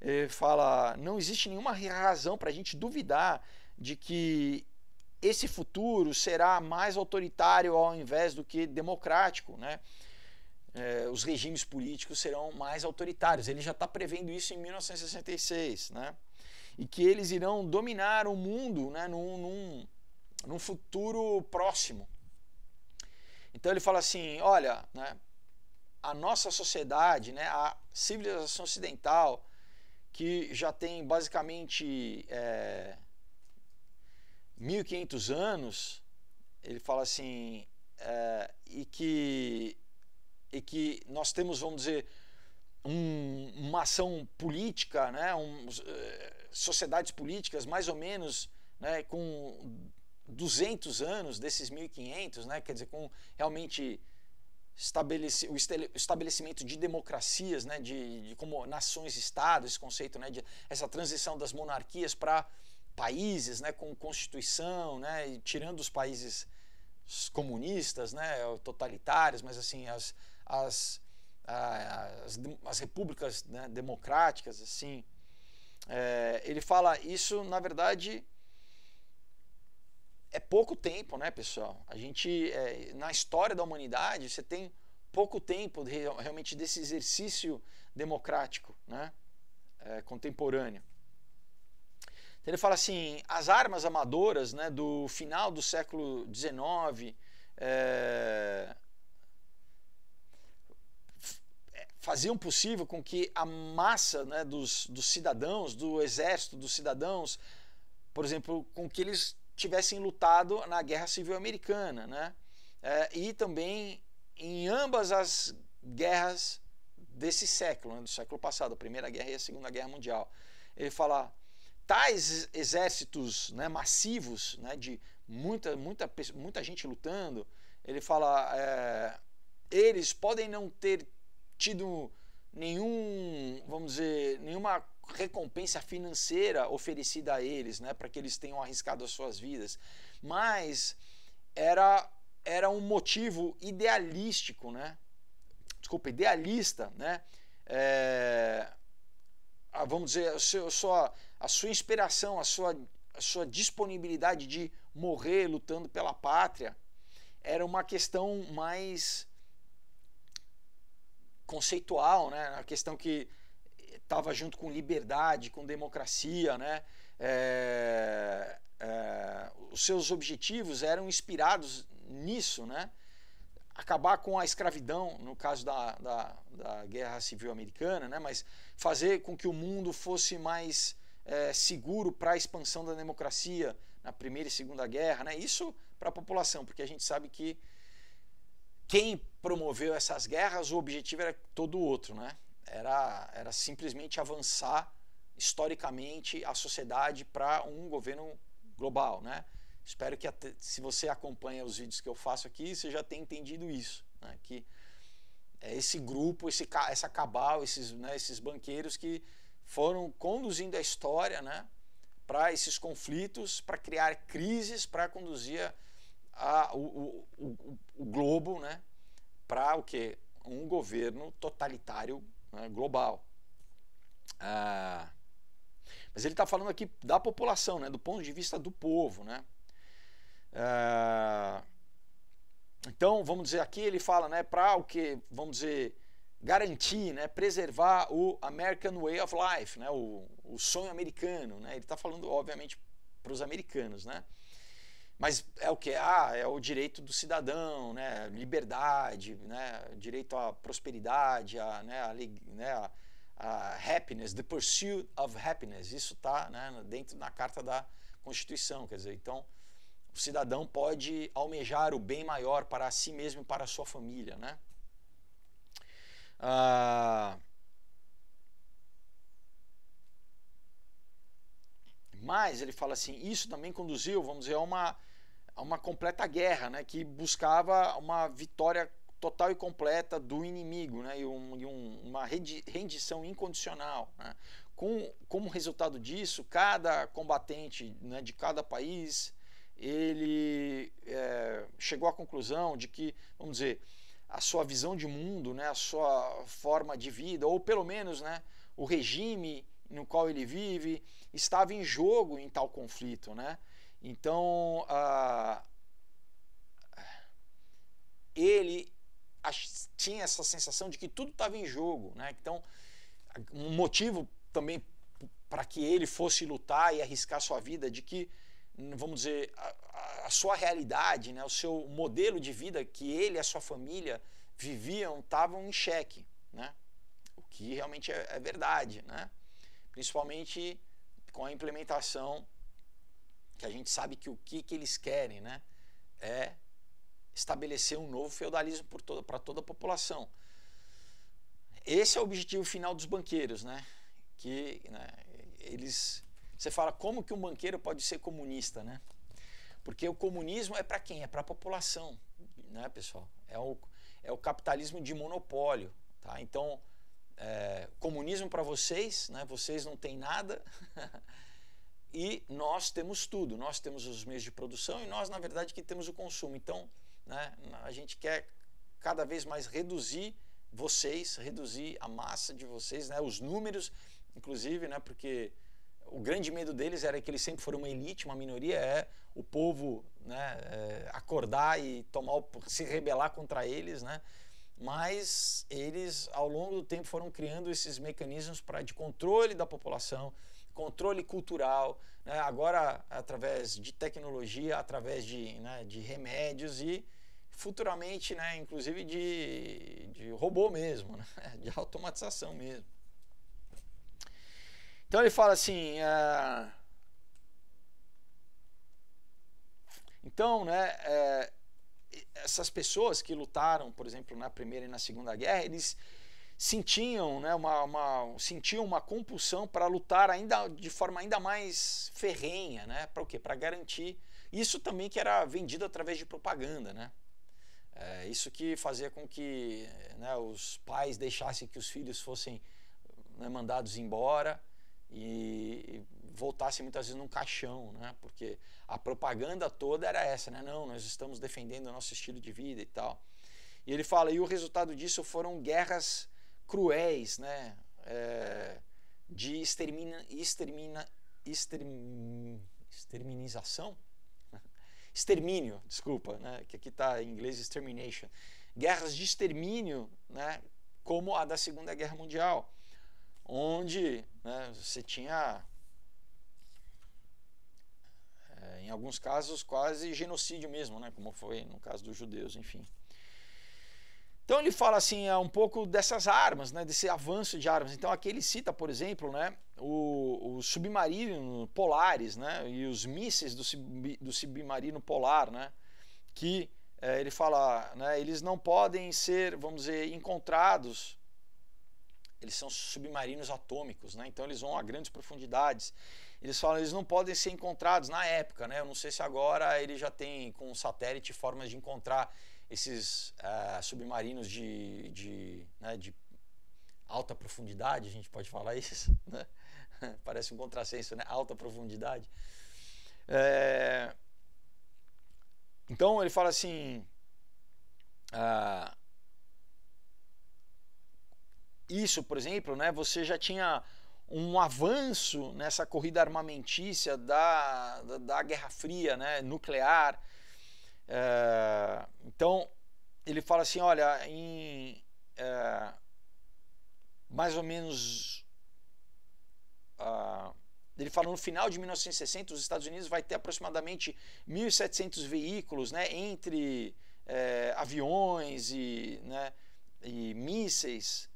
Ele fala: não existe nenhuma razão para a gente duvidar de que esse futuro será mais autoritário ao invés do que democrático, né? É, os regimes políticos serão mais autoritários. Ele já está prevendo isso em 1966, né? E que eles irão dominar o mundo, né? Num, num, num futuro próximo. Então ele fala assim, olha, né? A nossa sociedade, né? A civilização ocidental que já tem basicamente é, 1500 anos, ele fala assim, é, e, que, e que nós temos, vamos dizer, um, uma ação política, né, um, é, sociedades políticas mais ou menos né, com 200 anos desses 1500, né, quer dizer, com realmente estabeleci, o estabelecimento de democracias, né, de, de como nações-estado, esse conceito, né, de essa transição das monarquias para países né, com constituição, né, tirando os países comunistas, né, totalitários, mas assim as, as, as, as repúblicas né, democráticas, assim, é, ele fala isso na verdade é pouco tempo, né, pessoal? A gente é, na história da humanidade você tem pouco tempo de, realmente desse exercício democrático, né, é, contemporâneo. Então ele fala assim: as armas amadoras né, do final do século XIX é, eh, eh, faziam possível com que a massa né, dos, dos cidadãos, do exército, dos cidadãos, por exemplo, com que eles tivessem lutado na Guerra Civil Americana, né? É, e também em ambas as guerras desse século, né, do século passado, a Primeira Guerra e a Segunda Guerra Mundial. Ele fala tais exércitos né, massivos, né, de muita, muita, muita gente lutando, ele fala: é, eles podem não ter tido nenhum, vamos dizer, nenhuma recompensa financeira oferecida a eles, né, para que eles tenham arriscado as suas vidas, mas era era um motivo idealístico, né? Desculpa, idealista, né? É, vamos dizer, sua, a sua inspiração, a sua, a sua disponibilidade de morrer lutando pela pátria era uma questão mais conceitual, né? A questão que estava junto com liberdade, com democracia, né? É, é, os seus objetivos eram inspirados nisso, né? Acabar com a escravidão, no caso da, da, da Guerra Civil Americana, né? Mas fazer com que o mundo fosse mais é, seguro para a expansão da democracia na Primeira e Segunda Guerra, né? isso para a população, porque a gente sabe que quem promoveu essas guerras, o objetivo era todo outro, né? era, era simplesmente avançar historicamente a sociedade para um governo global. Né? Espero que até, se você acompanha os vídeos que eu faço aqui, você já tenha entendido isso, né? que é esse grupo, esse, essa cabal, esses, né, esses banqueiros que foram conduzindo a história né, para esses conflitos, para criar crises, para conduzir a, o, o, o, o, globo né, para o que? Um governo totalitário né, global. Ah, mas ele está falando aqui da população, né, do ponto de vista do povo. Né? Ah, então, vamos dizer, aqui ele fala né, para o que, vamos dizer, garantir, né, preservar o American Way of Life, né, o, o sonho americano. Né? Ele está falando, obviamente, para os americanos. Né? Mas é o que? Ah, é o direito do cidadão, né? liberdade, né? direito à prosperidade, à, né? À, né? À, à happiness, the pursuit of happiness. Isso está né? dentro da Carta da Constituição. Quer dizer, então, o cidadão pode almejar o bem maior para si mesmo e para a sua família. Né? Ah, mas ele fala assim, isso também conduziu, vamos dizer, a uma, a uma completa guerra, né, que buscava uma vitória total e completa do inimigo, né, e, um, e um, uma rendição incondicional. Né. Com, como resultado disso, cada combatente né, de cada país ele é, chegou à conclusão de que, vamos dizer, a sua visão de mundo, né, a sua forma de vida, ou pelo menos né, o regime no qual ele vive, estava em jogo em tal conflito. Né? Então, ele tinha essa sensação de que tudo estava em jogo. Né? Então, um motivo também para que ele fosse lutar e arriscar sua vida, de que vamos dizer, a, a sua realidade, né, o seu modelo de vida que ele e a sua família viviam estavam em xeque, né? O que realmente é, é verdade, né? Principalmente com a implementação que a gente sabe que o que, que eles querem, né? É estabelecer um novo feudalismo para toda, toda a população. Esse é o objetivo final dos banqueiros, né? Que né, eles você fala como que um banqueiro pode ser comunista, né? Porque o comunismo é para quem? É para a população, né, pessoal? É o, é o capitalismo de monopólio, tá? Então, é, comunismo para vocês, né? Vocês não têm nada. e nós temos tudo, nós temos os meios de produção e nós, na verdade, que temos o consumo. Então, né, a gente quer cada vez mais reduzir vocês, reduzir a massa de vocês, né, os números, inclusive, né, porque o grande medo deles era que eles sempre foram uma elite, uma minoria, é o povo né, é, acordar e tomar, se rebelar contra eles, né? Mas eles, ao longo do tempo, foram criando esses mecanismos para de controle da população, controle cultural, né, agora através de tecnologia, através de, né, de remédios e futuramente, né, inclusive de, de robô mesmo, né, de automatização mesmo. Então ele fala assim. É, então, né, é, essas pessoas que lutaram, por exemplo, na Primeira e na Segunda Guerra, eles sentiam, né, uma, uma sentiam uma compulsão para lutar ainda de forma ainda mais ferrenha, né, para o quê? Para garantir isso também que era vendido através de propaganda, né? É, isso que fazia com que né, os pais deixassem que os filhos fossem né, mandados embora e voltasse muitas vezes num caixão, né? Porque a propaganda toda era essa, né? Não, nós estamos defendendo o nosso estilo de vida e tal. E ele fala, e o resultado disso foram guerras cruéis, né? É, de extermina, extermina, extermin, exterminização? Extermínio, desculpa, né? Que aqui está em inglês extermination. Guerras de extermínio, né? Como a da Segunda Guerra Mundial onde né, você tinha, é, em alguns casos, quase genocídio mesmo, né, como foi no caso dos judeus, enfim. Então ele fala assim é um pouco dessas armas, né, desse avanço de armas. Então aqui ele cita, por exemplo, né, o, o submarino polares, né, e os mísseis do, do submarino polar, né, que é, ele fala, né, eles não podem ser, vamos dizer, encontrados eles são submarinos atômicos, né? Então eles vão a grandes profundidades. Eles falam, eles não podem ser encontrados na época, né? Eu não sei se agora ele já tem com satélite formas de encontrar esses uh, submarinos de, de, né, de alta profundidade, a gente pode falar isso, né? Parece um contrassenso, né? Alta profundidade. É... Então ele fala assim. Uh, isso, por exemplo, né, você já tinha um avanço nessa corrida armamentícia da, da, da Guerra Fria, né, nuclear. É, então, ele fala assim: olha, em é, mais ou menos. Uh, ele fala no final de 1960, os Estados Unidos vai ter aproximadamente 1.700 veículos, né, entre é, aviões e, né, e mísseis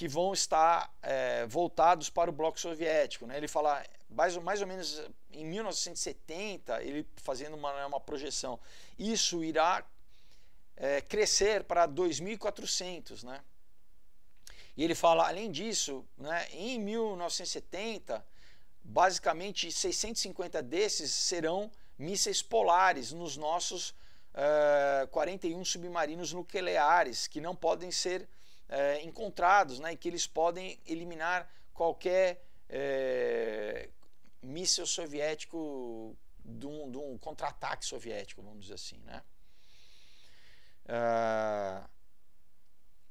que vão estar é, voltados para o bloco soviético. Né? Ele fala, mais, mais ou menos em 1970, ele fazendo uma, né, uma projeção, isso irá é, crescer para 2.400. Né? E ele fala, além disso, né, em 1970, basicamente 650 desses serão mísseis polares nos nossos é, uh, 41 submarinos nucleares, que não podem ser é, encontrados né, e que eles podem eliminar qualquer é, míssil soviético de um, um contra-ataque soviético, vamos dizer assim. Né? Ah,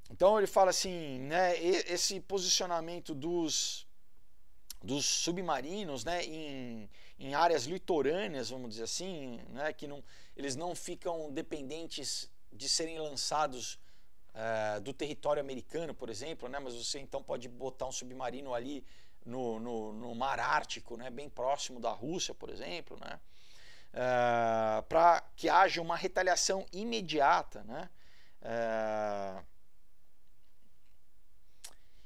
então ele fala assim, né, esse posicionamento dos, dos submarinos né, em, em áreas litorâneas, vamos dizer assim, né, que não, eles não ficam dependentes de serem lançados eh, do território americano, por exemplo, né? mas você então pode botar um submarino ali no, no, no mar Ártico, né? bem próximo da Rússia, por exemplo, né? Uh, eh, para que haja uma retaliação imediata. Né? Uh,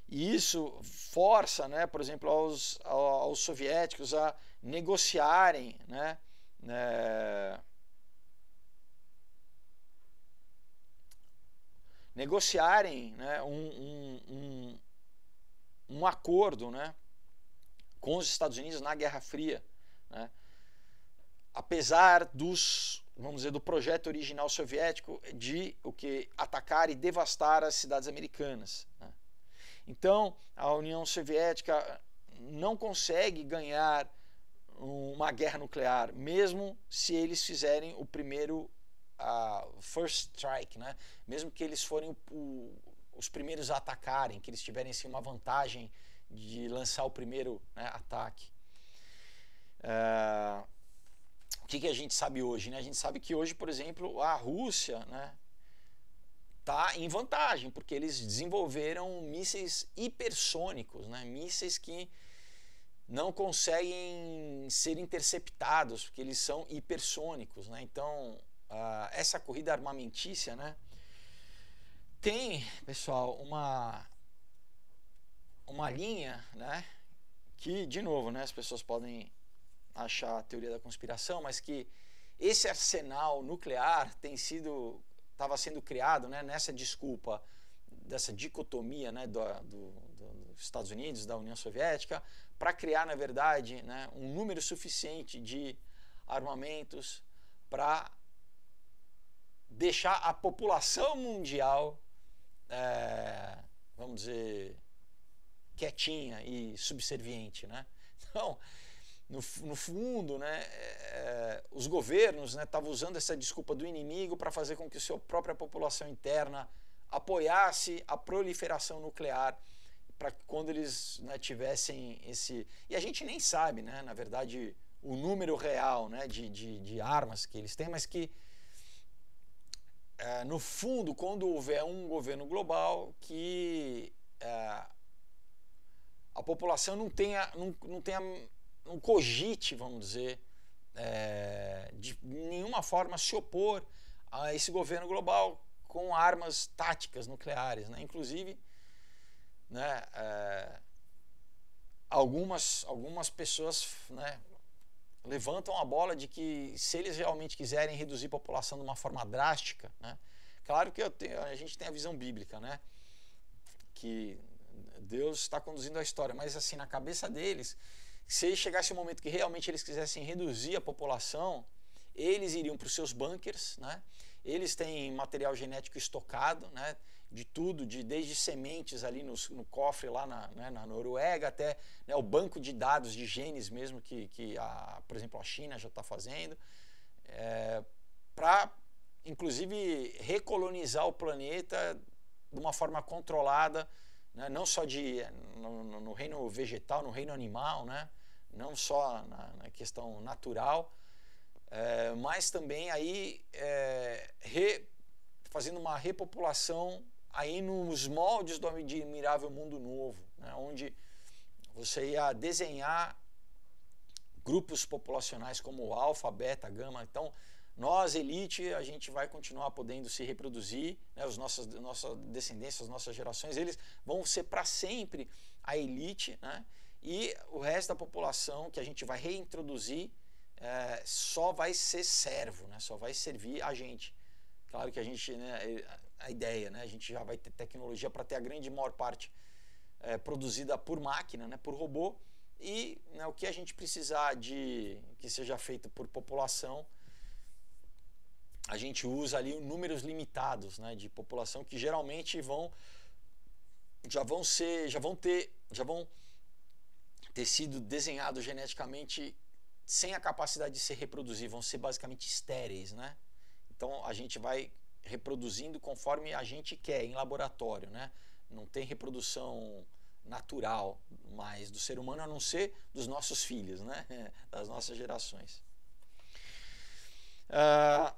e isso força, né, por exemplo, aos, aos soviéticos a negociarem né, né negociarem né, um, um, um, um, acordo né, com os Estados Unidos na Guerra Fria. Né? Apesar dos, vamos dizer, do projeto original soviético de o que atacar e devastar as cidades americanas. Né? Então, a União Soviética não consegue ganhar uma guerra nuclear, mesmo se eles fizerem o primeiro a first strike, né? mesmo que eles forem o, o, os primeiros a atacarem, que eles tiverem assim, uma vantagem de lançar o primeiro né, ataque. Uh, o que, que, a gente sabe hoje? Né? A gente sabe que hoje, por exemplo, a Rússia está né, tá em vantagem, porque eles desenvolveram mísseis hipersônicos, né, mísseis que não conseguem ser interceptados, porque eles são hipersônicos. Né? Então, uh, essa corrida armamentícia, né? Tem, pessoal, uma uma linha, né? Que de novo, né? As pessoas podem achar a teoria da conspiração, mas que esse arsenal nuclear tem sido estava sendo criado, né? Nessa desculpa dessa dicotomia, né? Do, do, do, dos Estados Unidos, da União Soviética, para criar, na verdade, né? Um número suficiente de armamentos para deixar a população mundial, é, vamos dizer, quietinha e subserviente, né? Então, no, no fundo, né, é, os governos estavam né, usando essa desculpa do inimigo para fazer com que a sua própria população interna apoiasse a proliferação nuclear para quando eles né, tivessem esse... E a gente nem sabe, né, na verdade, o número real né, de, de, de armas que eles têm, mas que é, no fundo, quando houver um governo global, que é, a população não tenha, não, não tenha, não cogite, vamos dizer, é, de nenhuma forma se opor a esse governo global com armas táticas nucleares, né? Inclusive, né? algumas algumas pessoas, né? levantam a bola de que se eles realmente quiserem reduzir a população de uma forma drástica, né? Claro que tenho, a gente tem a visão bíblica, né? Que Deus está conduzindo a história, mas assim na cabeça deles, se chegasse o um momento que realmente eles quisessem reduzir a população, eles iriam para os seus bunkers, né? Eles têm material genético estocado, né? de tudo, de desde sementes ali no, no cofre lá na, né, na Noruega até né, o banco de dados de genes mesmo que, que a, por exemplo, a China já está fazendo, é, para inclusive recolonizar o planeta de uma forma controlada, né, não só de no, no, reino vegetal, no reino animal, né, não só na, na questão natural, é, mas também aí é, re, fazendo uma repopulação aí nos moldes do admirável mundo novo, né, onde você ia desenhar grupos populacionais como alfa, beta, gama. Então, nós, elite, a gente vai continuar podendo se reproduzir, né? os nossos, nossa descendência, as nossas gerações, eles vão ser para sempre a elite, né? e o resto da população que a gente vai reintroduzir é, só vai ser servo, né? só vai servir a gente. Claro que a gente, né, a ideia, né? A gente já vai ter tecnologia para ter a grande maior parte é, produzida por máquina, né? Por robô e né, o que a gente precisar de que seja feito por população, a gente usa ali números limitados, né? De população que geralmente vão já vão ser, já vão ter, já vão ter sido desenhados geneticamente sem a capacidade de se reproduzir, vão ser basicamente estéreis, né? Então a gente vai reproduzindo conforme a gente quer em laboratório, né? Não tem reprodução natural mais do ser humano a não ser dos nossos filhos, né? Das nossas gerações. Ah,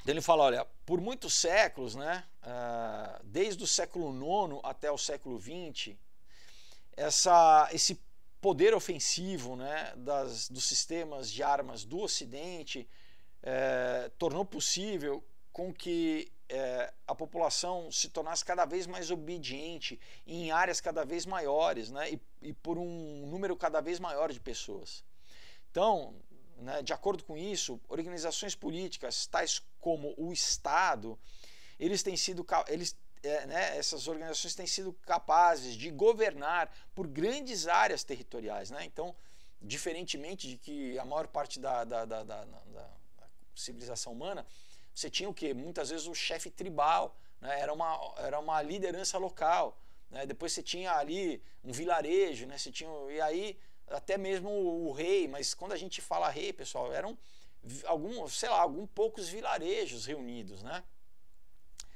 então ele fala, olha, por muitos séculos, né? Ah, desde o século IX até o século XX, essa, esse poder ofensivo, né? Das, dos sistemas de armas do Ocidente eh, tornou possível com que é, a população se tornasse cada vez mais obediente em áreas cada vez maiores né, e, e por um número cada vez maior de pessoas. Então, né, de acordo com isso, organizações políticas, tais como o Estado, eles têm sido eles, é, né, essas organizações têm sido capazes de governar por grandes áreas territoriais. Né? Então, diferentemente de que a maior parte da, da, da, da civilização humana você tinha o quê? Muitas vezes o chefe tribal, né? era, uma, era uma liderança local. Né? Depois você tinha ali um vilarejo, né? você tinha, e aí até mesmo o, o rei, mas quando a gente fala rei, pessoal, eram algum, sei lá, alguns poucos vilarejos reunidos, né?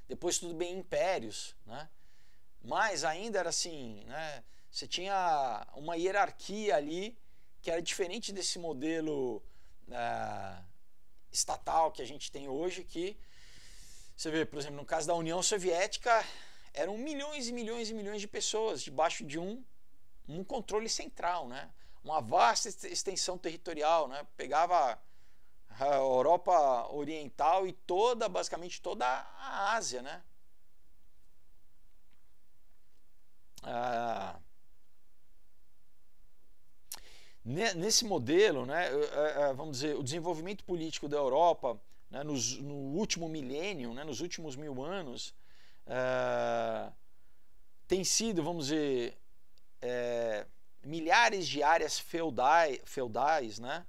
Depois tudo bem impérios, né? Mas ainda era assim, né? Você tinha uma hierarquia ali que era diferente desse modelo ah, estatal que a gente tem hoje, que você vê, por exemplo, no caso da União Soviética, eram milhões e milhões e milhões de pessoas debaixo de um, um controle central, né? Uma vasta extensão territorial, né? Pegava a Europa Oriental e toda, basicamente toda a Ásia, né? Ah, Nesse modelo, né, é, é, vamos dizer, o desenvolvimento político da Europa né, nos, no último milênio, né, nos últimos mil anos, é, tem sido, vamos dizer, é, milhares de áreas feudais, feudais né,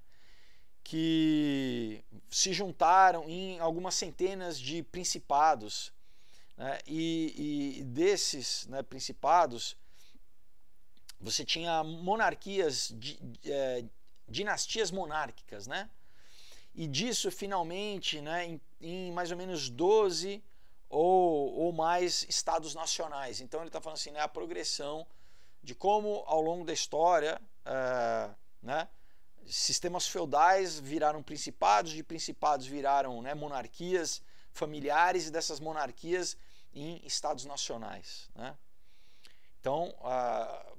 que se juntaram em algumas centenas de principados. Né, e, e desses né, principados, você tinha monarquias, di, é, dinastias monárquicas, né? E disso, finalmente, né, em, em mais ou menos 12 ou, ou mais estados nacionais. Então, ele está falando assim, né, a progressão de como, ao longo da história, é, né, sistemas feudais viraram principados, de principados viraram né, monarquias familiares e dessas monarquias em estados nacionais. Né? Então, uh,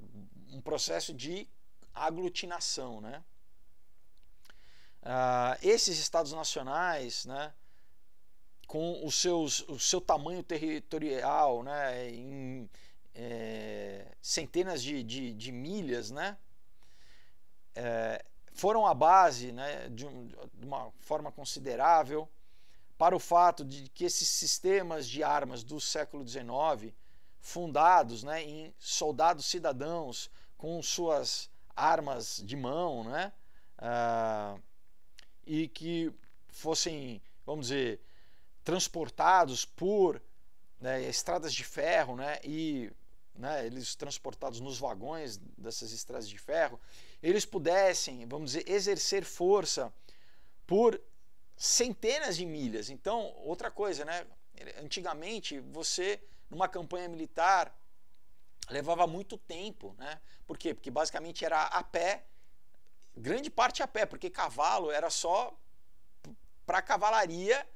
um processo de aglutinação. Né? Uh, esses estados nacionais, né, com os seus, o seu tamanho territorial né, em é, centenas de, de, de, milhas, né, é, foram a base né, de, um, de uma forma considerável para o fato de que esses sistemas de armas do século XIX fundados né, em soldados cidadãos com suas armas de mão, né, uh, e que fossem, vamos dizer, transportados por né, estradas de ferro, né, e né, eles transportados nos vagões dessas estradas de ferro, eles pudessem, vamos dizer, exercer força por centenas de milhas. Então, outra coisa, né? Antigamente você numa campanha militar levava muito tempo, né? Por quê? Porque basicamente era a pé, grande parte a pé, porque cavalo era só para cavalaria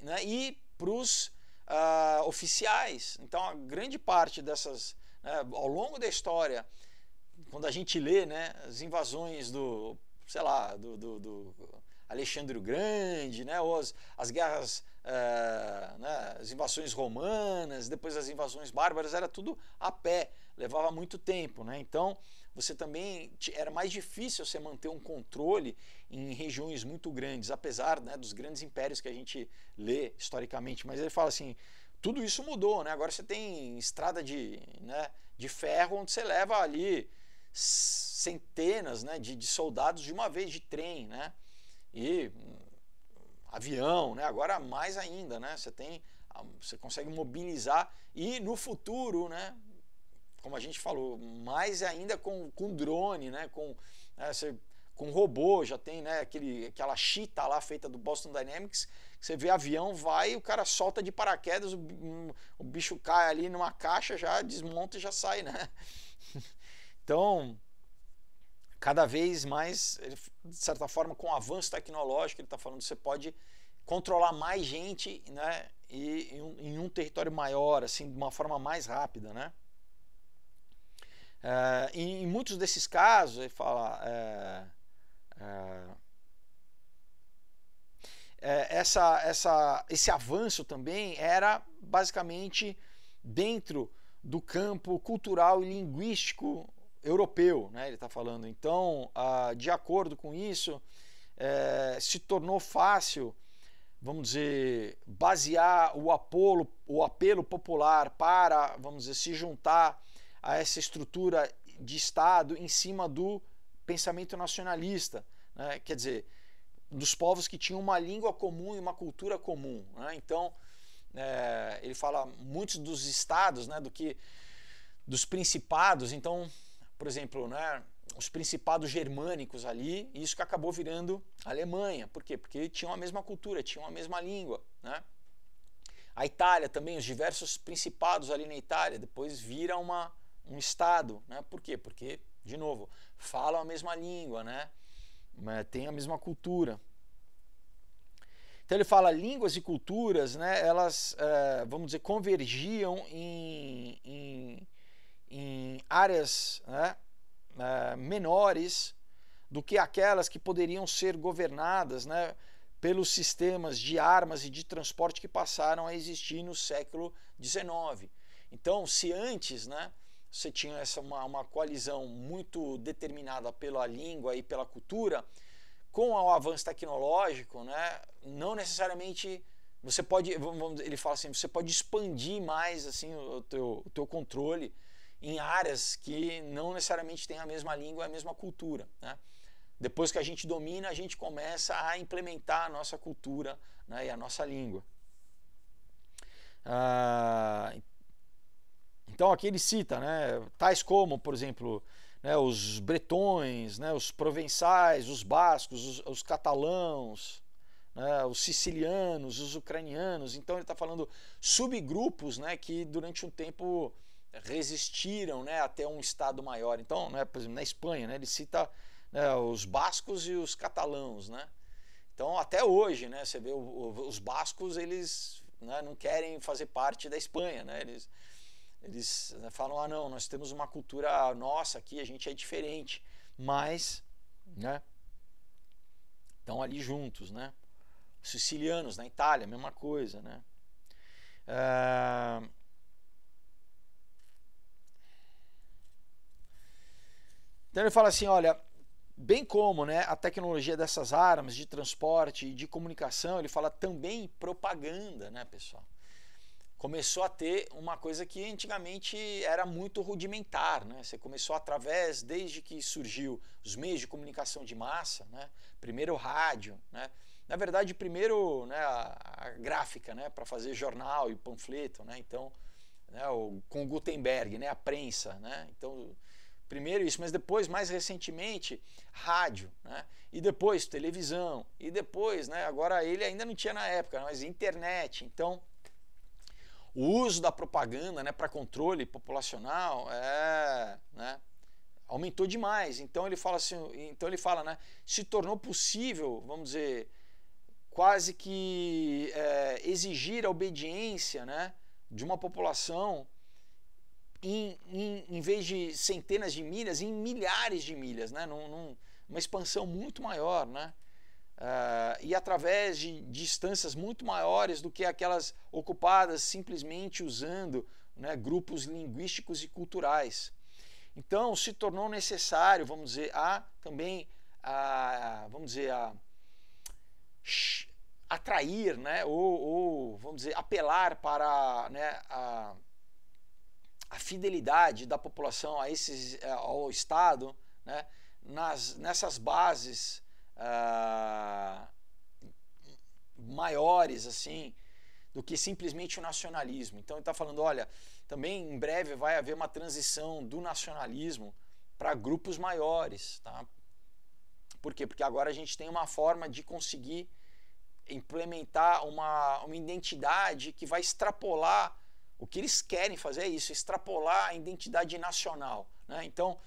né? e para os uh, ah, oficiais. Então, a grande parte dessas, né? ao longo da história, quando a gente lê né, as invasões do, sei lá, do, do, do Alexandre o Grande, né, ou as, as guerras ah, né, as invasões romanas, depois as invasões bárbaras, era tudo a pé, levava muito tempo. Né? Então, você também era mais difícil você manter um controle em regiões muito grandes, apesar né, dos grandes impérios que a gente lê historicamente. Mas ele fala assim, tudo isso mudou, né? Agora você tem estrada de, né, de ferro onde você leva ali centenas né, de, de soldados de uma vez de trem, né? E avião, né? agora mais ainda, né? Você tem, você consegue mobilizar e no futuro, né? Como a gente falou, mais ainda com, com drone, né? Com, né? Você, com robô, já tem né, aquele, aquela chita lá feita do Boston Dynamics, você vê avião, vai, o cara solta de paraquedas, o, o bicho cai ali numa caixa, já desmonta e já sai, né? Então, cada vez mais, de certa forma, com o avanço tecnológico, ele está falando, você pode controlar mais gente, né? E em um, em um, território maior, assim, de uma forma mais rápida, né? É, em, em, muitos desses casos, ele fala. É, é, é, essa, essa, esse avanço também era basicamente dentro do campo cultural e linguístico europeu, né, ele está falando. Então, ah, de acordo com isso, é, se tornou fácil, vamos dizer, basear o, apolo, o apelo popular para, vamos dizer, se juntar a essa estrutura de Estado em cima do pensamento nacionalista. Né, quer dizer, dos povos que tinham uma língua comum e uma cultura comum. Né? Então, é, ele fala muitos dos estados, né, do que dos principados. Então, por exemplo, né, os principados germânicos ali, e isso que acabou virando Alemanha. Por quê? Porque tinham a mesma cultura, tinham a mesma língua. Né? A Itália também, os diversos principados ali na Itália, depois vira uma, um estado. Né? Por quê? Porque, de novo, falam a mesma língua, né? né tem a mesma cultura. Então ele fala línguas e culturas, né, elas, eh, vamos dizer, convergiam em, em em áreas né, né, menores do que aquelas que poderiam ser governadas né, pelos sistemas de armas e de transporte que passaram a existir no século XIX. Então, se antes né, você tinha essa, uma, uma coalizão muito determinada pela língua e pela cultura, com o avanço tecnológico, né, não necessariamente você pode, vamos, ele fala assim, você pode expandir mais assim o teu, o teu controle em áreas que não necessariamente têm a mesma língua, a mesma cultura. Né? Depois que a gente domina, a gente começa a implementar a nossa cultura né, e a nossa língua. Ah, então aqui ele cita, né, tais como, por exemplo, né, os bretões, né, os provençais, os bascos, os, os catalãos, né, os sicilianos, os ucranianos. Então ele está falando subgrupos né, que durante um tempo resistiram né, até um Estado maior. Então, né, por exemplo, na Espanha, né, ele cita né, os bascos e os catalãos. Né? Então, até hoje, né, você vê o, o, os bascos, eles né, não querem fazer parte da Espanha. Né? Eles, eles né, falam, ah, não, nós temos uma cultura nossa aqui, a gente é diferente. Mas, né, estão ali juntos, né? sicilianos na Itália, mesma coisa, né? Uh, Então ele fala assim: olha, bem como né, a tecnologia dessas armas de transporte e de comunicação, ele fala também propaganda, né, pessoal? Começou a ter uma coisa que antigamente era muito rudimentar, né? Você começou através, desde que surgiu os meios de comunicação de massa, né? Primeiro o rádio, né? Na verdade, primeiro né, a, a gráfica, né? Para fazer jornal e panfleto, né? Então, né, o, com Gutenberg, né? A prensa, né? Então, Primeiro isso, mas depois, mais recentemente, rádio, né? e depois televisão, e depois, né? agora ele ainda não tinha na época, mas internet. Então, o uso da propaganda né, para controle populacional é, né, aumentou demais. Então ele fala assim, então ele fala, né, se tornou possível, vamos dizer, quase que é, exigir a obediência né, de uma população em, em, em, vez de centenas de milhas, em milhares de milhas, né? Num, num, uma expansão muito maior, né? Uh, e através de distâncias muito maiores do que aquelas ocupadas simplesmente usando né, grupos linguísticos e culturais. Então, se tornou necessário, vamos dizer, a também, a, vamos dizer, a atrair, né, ou, ou, vamos dizer, apelar para né, a a fidelidade da população a esses, eh, ao Estado né, nas, nessas bases ah, maiores assim do que simplesmente o nacionalismo. Então ele está falando, olha, também em breve vai haver uma transição do nacionalismo para grupos maiores, tá? Por quê? Porque agora a gente tem uma forma de conseguir implementar uma, uma identidade que vai extrapolar o que eles querem fazer é isso, extrapolar a identidade nacional. Né? Então,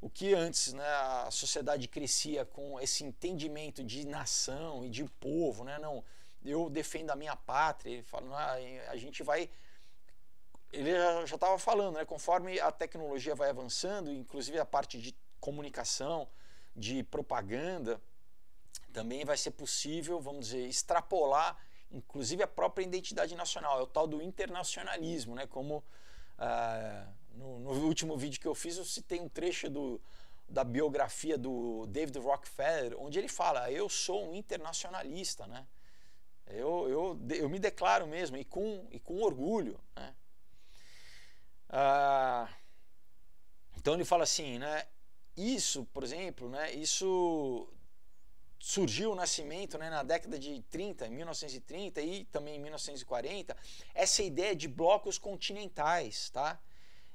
o que antes né, a sociedade crescia com esse entendimento de nação e de povo, né? não, eu defendo a minha pátria, falo, ah, a gente vai. Ele já estava falando, né, conforme a tecnologia vai avançando, inclusive a parte de comunicação, de propaganda, também vai ser possível, vamos dizer, extrapolar inclusive a própria identidade nacional, é o tal do internacionalismo, né? Como ah, no, no, último vídeo que eu fiz, eu citei um trecho do, da biografia do David Rockefeller, onde ele fala: Eu sou um internacionalista, né? Eu, eu, eu me declaro mesmo, e com, e com orgulho, né? Ah, então ele fala assim, né? Isso, por exemplo, né? Isso surgiu o nascimento né, na década de 30, 1930 e também 1940, essa ideia de blocos continentais, tá?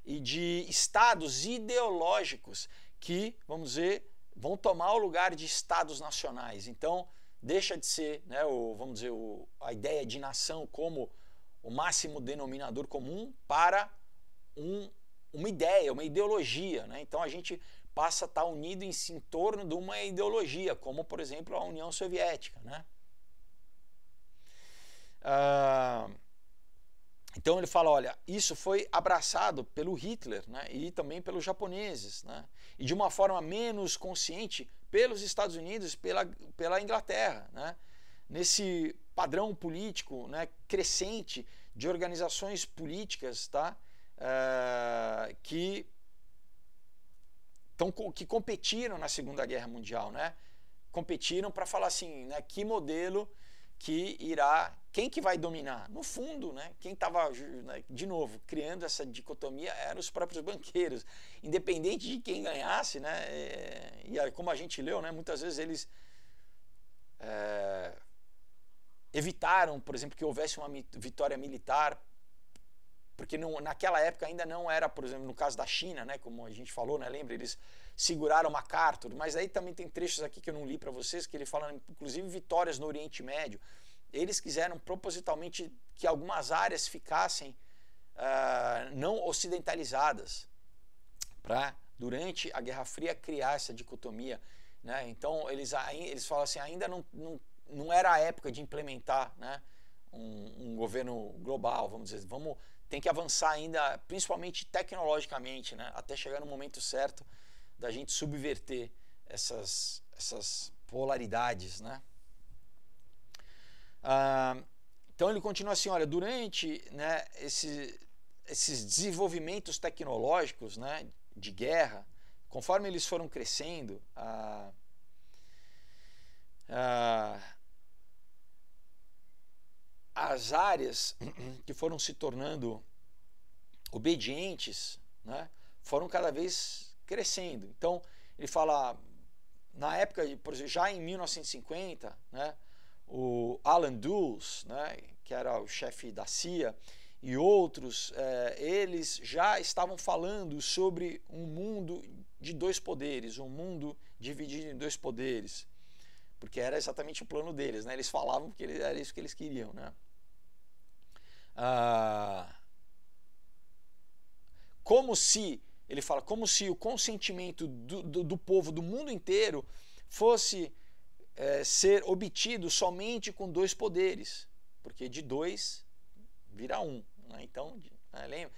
E de estados ideológicos que, vamos dizer, vão tomar o lugar de estados nacionais. Então, deixa de ser, né, o, vamos dizer, o, a ideia de nação como o máximo denominador comum para um, uma ideia, uma ideologia. Né? Então, a gente passa a estar tá unido em, em torno de uma ideologia, como por exemplo a União Soviética. Né? Ah, então ele fala, olha, isso foi abraçado pelo Hitler né, e também pelos japoneses, né, e de uma forma menos consciente pelos Estados Unidos, pela, pela Inglaterra, né, nesse padrão político né, crescente de organizações políticas, tá, uh, que tão, que competiram na Segunda Guerra Mundial, né? Competiram para falar assim, né? Que modelo que irá, quem que vai dominar? No fundo, né? Quem estava né, de novo criando essa dicotomia eram os próprios banqueiros, independente de quem ganhasse, né? É, e como a gente leu, né? Muitas vezes eles é, evitaram, por exemplo, que houvesse uma vitória militar porque não, naquela época ainda não era, por exemplo, no caso da China, né, como a gente falou, né, lembra, eles seguraram MacArthur, mas aí também tem trechos aqui que eu não li para vocês, que ele fala, inclusive, vitórias no Oriente Médio. Eles quiseram propositalmente que algumas áreas ficassem uh, não ocidentalizadas, para, durante a Guerra Fria, criar essa dicotomia. Né? Então, eles, eles falam assim, ainda não, não, não era a época de implementar né, um, um governo global, vamos dizer, vamos tem que avançar ainda, principalmente tecnologicamente, né? até chegar no momento certo da gente subverter essas, essas polaridades. Né? Ah, então ele continua assim: olha, durante né, esse, esses desenvolvimentos tecnológicos né, de guerra, conforme eles foram crescendo, ah, ah, as áreas que foram se tornando obedientes né, foram cada vez crescendo. Então, ele fala, na época, por exemplo, já em 1950, né, o Alan Dulles, né, que era o chefe da CIA, e outros, eh, eles já estavam falando sobre um mundo de dois poderes, um mundo dividido em dois poderes porque era exatamente o plano deles, né? Eles falavam que era isso que eles queriam, né? Ah, como se, ele fala, como se o consentimento do, do, do povo do mundo inteiro fosse é, ser obtido somente com dois poderes, porque de dois vira um, né? Então, né? lembra?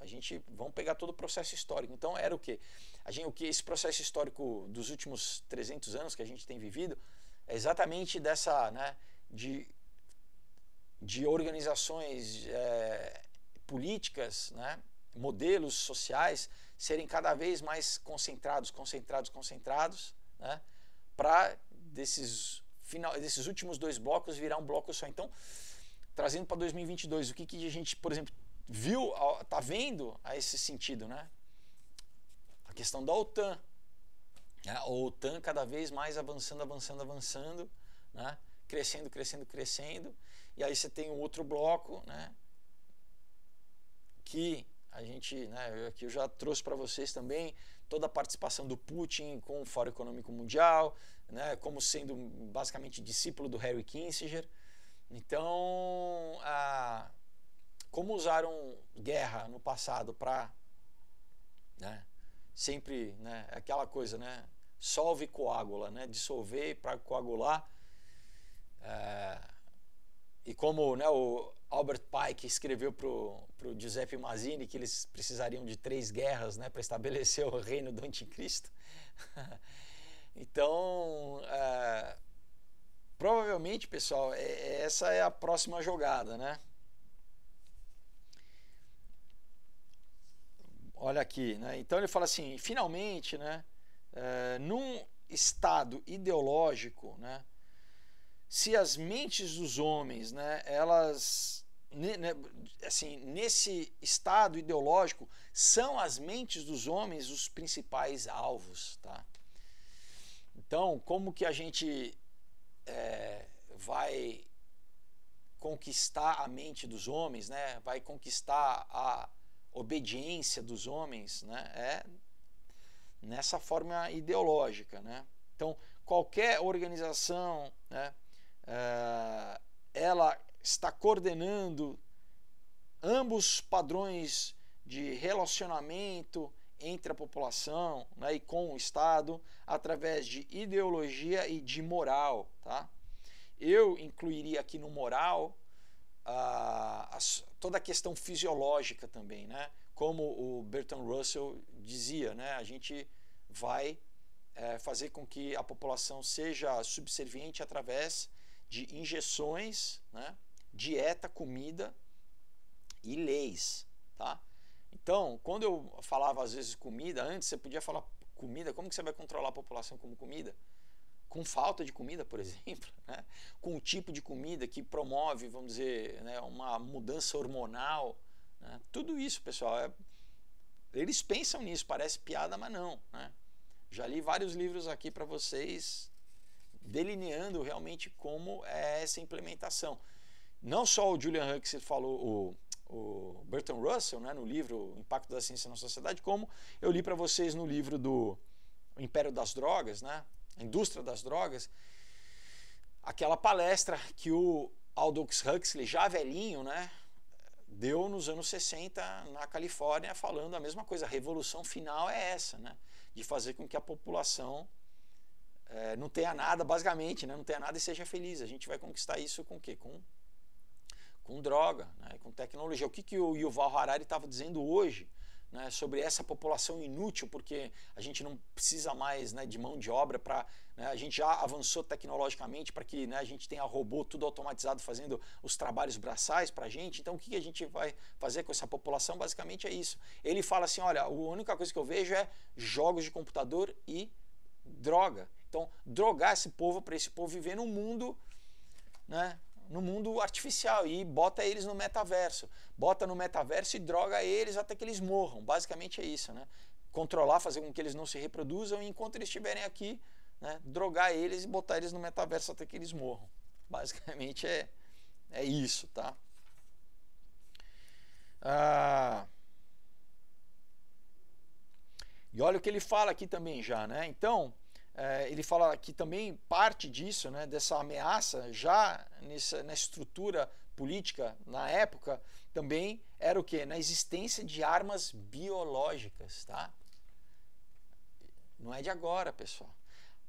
A gente, vamos pegar todo o processo histórico. Então era o quê? A gente, o que esse processo histórico dos últimos 300 anos que a gente tem vivido é exatamente dessa, né, de, de organizações é, políticas, né, modelos sociais serem cada vez mais concentrados, concentrados, concentrados, né, para desses final, desses últimos dois blocos virar um bloco só. Então, trazendo para 2022, o que, que a gente, por exemplo, viu, tá vendo a esse sentido, né? questão da OTAN. Né? A OTAN cada vez mais avançando, avançando, avançando, né? crescendo, crescendo, crescendo. E aí você tem um outro bloco né? que a gente, né, aqui eu já trouxe para vocês também toda a participação do Putin com o Fórum Econômico Mundial, né, como sendo basicamente discípulo do Harry Kissinger. Então, a, como usaram guerra no passado para né, sempre né, aquela coisa, né? Solve coágula, né? Dissolver para coagular. É, e como né, o Albert Pike escreveu para o Giuseppe Mazzini que eles precisariam de três guerras né, para estabelecer o reino do anticristo. então, é, provavelmente, pessoal, é, essa é a próxima jogada, né? Olha aqui, né? Então ele fala assim, finalmente, né? É, num estado ideológico, né? Se as mentes dos homens, né? Elas, né, assim, nesse estado ideológico, são as mentes dos homens os principais alvos, tá? Então, como que a gente é, vai conquistar a mente dos homens, né? Vai conquistar a obediência dos homens, né? É nessa forma ideológica, né? Então qualquer organização, né? Uh, ela está coordenando ambos padrões de relacionamento entre a população né, e com o Estado através de ideologia e de moral. Tá? Eu incluiria aqui no moral uh, as, toda a questão fisiológica também, né? Como o Bertrand Russell dizia, né? A gente vai é, fazer com que a população seja subserviente através de injeções, né? Dieta, comida e leis, tá? Então, quando eu falava às vezes comida, antes você podia falar comida, como que você vai controlar a população como comida? com falta de comida, por exemplo, né? com o tipo de comida que promove, vamos dizer, né, uma mudança hormonal. Né? Tudo isso, pessoal, é... eles pensam nisso, parece piada, mas não. Né? Já li vários livros aqui para vocês delineando realmente como é essa implementação. Não só o Julian Huxley falou, o, o Bertrand Russell, né, no livro Impacto da Ciência na Sociedade, como eu li para vocês no livro do Império das Drogas, né? indústria das drogas, aquela palestra que o Aldous Huxley, já velhinho, né, deu nos anos 60 na Califórnia, falando a mesma coisa. A revolução final é essa, né, de fazer com que a população é, não tenha nada, basicamente, né, não tenha nada e seja feliz. A gente vai conquistar isso com o quê? Com, com droga, né, com tecnologia. O que, que o Yuval Harari estava dizendo hoje? né, sobre essa população inútil, porque a gente não precisa mais né, de mão de obra para. Né, a gente já avançou tecnologicamente para que né, a gente tenha robô tudo automatizado fazendo os trabalhos braçais para a gente. Então, o que, que, a gente vai fazer com essa população? Basicamente é isso. Ele fala assim: olha, a única coisa que eu vejo é jogos de computador e droga. Então, drogar esse povo para esse povo viver num mundo né, no mundo artificial e bota eles no metaverso. Bota no metaverso e droga eles até que eles morram. Basicamente é isso, né? Controlar, fazer com que eles não se reproduzam e enquanto eles estiverem aqui, né, drogar eles e botar eles no metaverso até que eles morram. Basicamente é, é isso, tá? Ah, e olha o que ele fala aqui também já, né? Então, é, ele fala que também parte disso, né, dessa ameaça, já nessa, na estrutura política na época, também era o que? Na existência de armas biológicas, tá? Não é de agora, pessoal.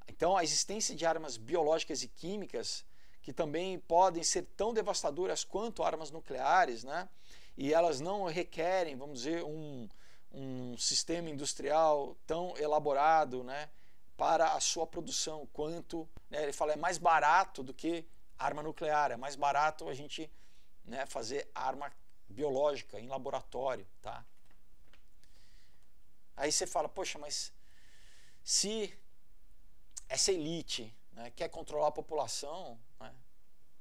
Então, a existência de armas biológicas e químicas, que também podem ser tão devastadoras quanto armas nucleares, né? E elas não requerem, vamos dizer, um, um sistema industrial tão elaborado, né? para a sua produção, quanto né, ele fala é mais barato do que arma nuclear, é mais barato a gente né, fazer arma biológica em laboratório, tá? Aí você fala, poxa, mas se essa elite né, quer controlar a população, né,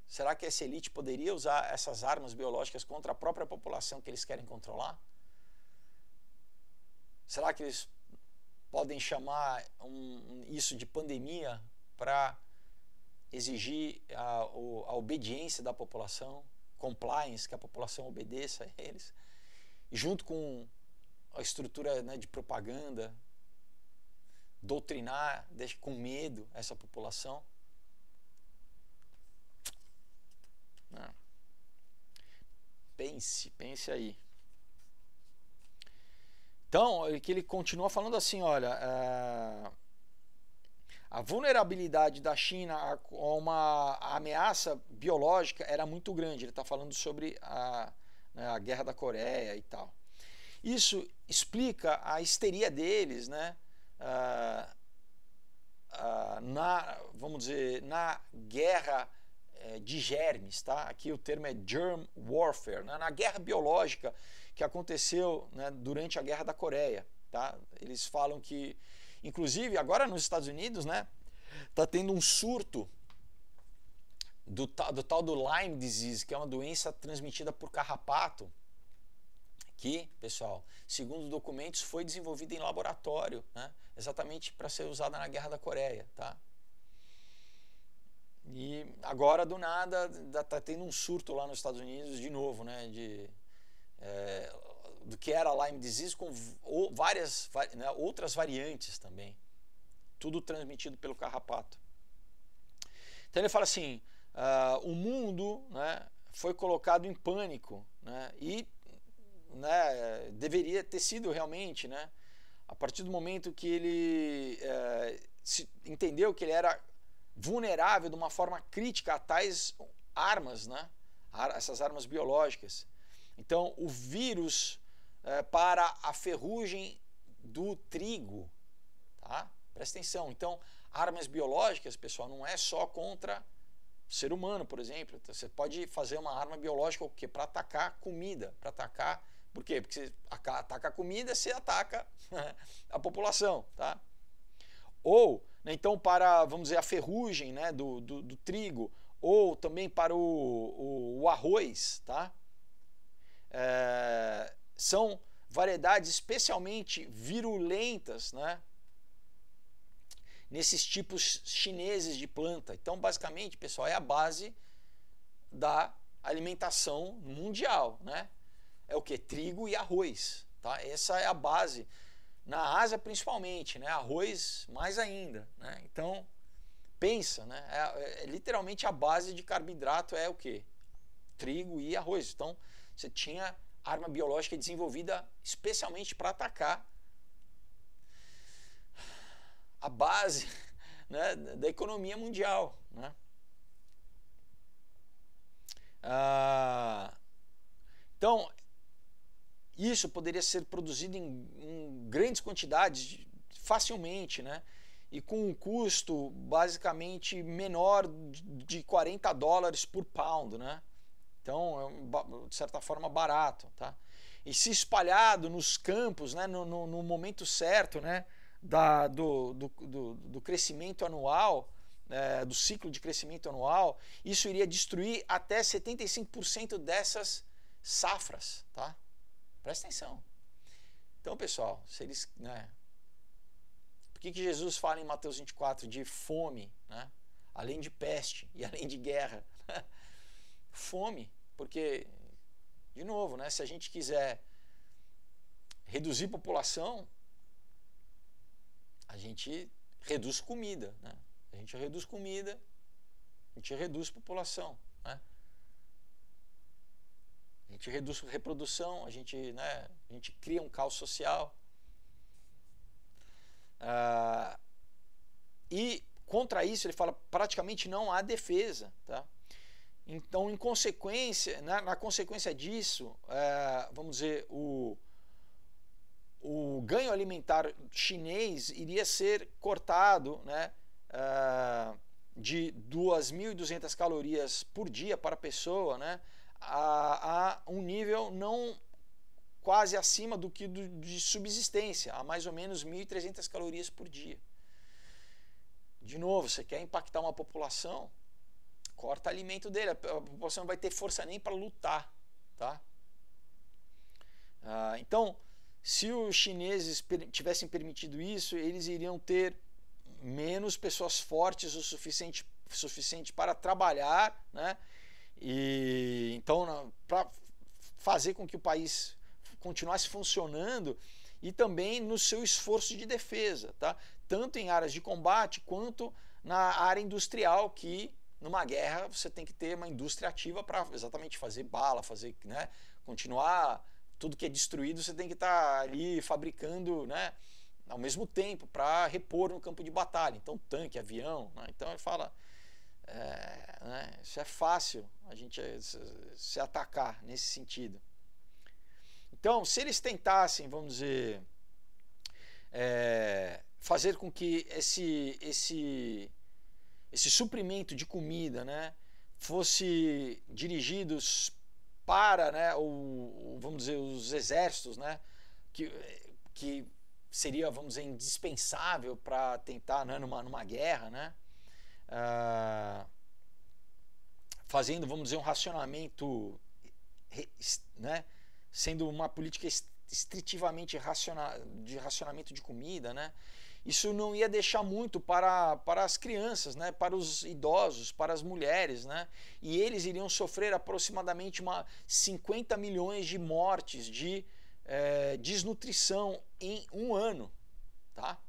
será que essa elite poderia usar essas armas biológicas contra a própria população que eles querem controlar? Será que eles podem chamar um, isso de pandemia para exigir a, a obediência da população, compliance, que a população obedeça a eles, junto com a estrutura né, de propaganda, doutrinar com medo essa população. Não. Ah. Pense, pense aí. Então, é que ele continua falando assim, olha, é, a vulnerabilidade da China a uma ameaça biológica era muito grande. Ele está falando sobre a, né, a guerra da Coreia e tal. Isso explica a histeria deles, né? na, vamos dizer, na guerra é, de germes, tá? Aqui o termo é germ warfare, né? na guerra biológica que aconteceu né, durante a Guerra da Coreia. Tá? Eles falam que, inclusive, agora nos Estados Unidos, né, tá tendo um surto do, do tal do Lyme disease, que é uma doença transmitida por carrapato, que, pessoal, segundo os documentos, foi desenvolvida em laboratório, né, exatamente para ser usada na Guerra da Coreia, tá? E agora do nada está tendo um surto lá nos Estados Unidos de novo, né, de é, do que era Lyme disease com várias né, outras variantes também, tudo transmitido pelo carrapato. Então ele fala assim: uh, o mundo né, foi colocado em pânico né, e né, deveria ter sido realmente, né, a partir do momento que ele é, entendeu que ele era vulnerável de uma forma crítica a tais armas, né, essas armas biológicas. Então, o vírus é, para a ferrugem do trigo, tá? Presta atenção. Então, armas biológicas, pessoal, não é só contra ser humano, por exemplo. Então, você pode fazer uma arma biológica Para atacar comida, para atacar. Por quê? Porque você ataca a comida, você ataca a população, tá? Ou, né, então, para, vamos dizer, a ferrugem né, do, do, do trigo, ou também para o, o, o arroz, tá? é, são variedades especialmente virulentas, né? Nesses tipos chineses de planta. Então, basicamente, pessoal, é a base da alimentação mundial, né? É o que? Trigo e arroz, tá? Essa é a base. Na Ásia, principalmente, né? Arroz mais ainda, né? Então, pensa, né? É, é, é literalmente a base de carboidrato é o que? Trigo e arroz. Então, você tinha arma biológica desenvolvida especialmente para atacar a base né, da economia mundial. Né? Ah, então, isso poderia ser produzido em, em grandes quantidades, facilmente, né? e com um custo basicamente menor de 40 dólares por pound. Né? Então, é, de certa forma, barato. Tá? E se espalhado nos campos, né, no, no, no momento certo né, da, do, do, do, do crescimento anual, é, do ciclo de crescimento anual, isso iria destruir até 75% dessas safras. Tá? Presta atenção. Então, pessoal, se eles. Né, por que, que Jesus fala em Mateus 24 de fome, né, além de peste e além de guerra? fome, porque, de novo, né, se a gente quiser reduzir população, a gente reduz comida, né? A gente reduz comida, a gente reduz população, né? A gente reduz reprodução, a gente, né, a gente cria um caos social. Ah, e contra isso ele fala praticamente não há defesa, tá? Então, em consequência, na, né, na consequência disso, é, vamos dizer, o, o ganho alimentar chinês iria ser cortado né, uh, de 2.200 calorias por dia para a pessoa né, a, a, um nível não quase acima do que do, de subsistência, a mais ou menos 1.300 calorias por dia. De novo, você quer impactar uma população corta alimento dele, a população não vai ter força nem para lutar, tá? Ah, então, se os chineses tivessem permitido isso, eles iriam ter menos pessoas fortes o suficiente, suficiente para trabalhar, né? E então para fazer com que o país continuasse funcionando e também no seu esforço de defesa, tá? Tanto em áreas de combate quanto na área industrial que numa guerra você tem que ter uma indústria ativa para exatamente fazer bala, fazer, né, continuar tudo que é destruído você tem que estar tá ali fabricando, né, ao mesmo tempo para repor no campo de batalha. Então tanque, avião, né? então ele fala, é, né, isso é fácil a gente eh, se atacar nesse sentido. Então se eles tentassem, vamos dizer, é, fazer com que esse esse esse suprimento de comida, né, fosse dirigidos para, né, o, vamos dizer, os exércitos, né, que, que seria, vamos dizer, indispensável para tentar, né, numa, numa guerra, né, uh, fazendo, vamos dizer, um racionamento, né, sendo uma política estritivamente raciona, de racionamento de comida, né, isso não ia deixar muito para, para as crianças, né? para os idosos, para as mulheres, né? e eles iriam sofrer aproximadamente uma 50 milhões de mortes de é, desnutrição em um ano. Tá?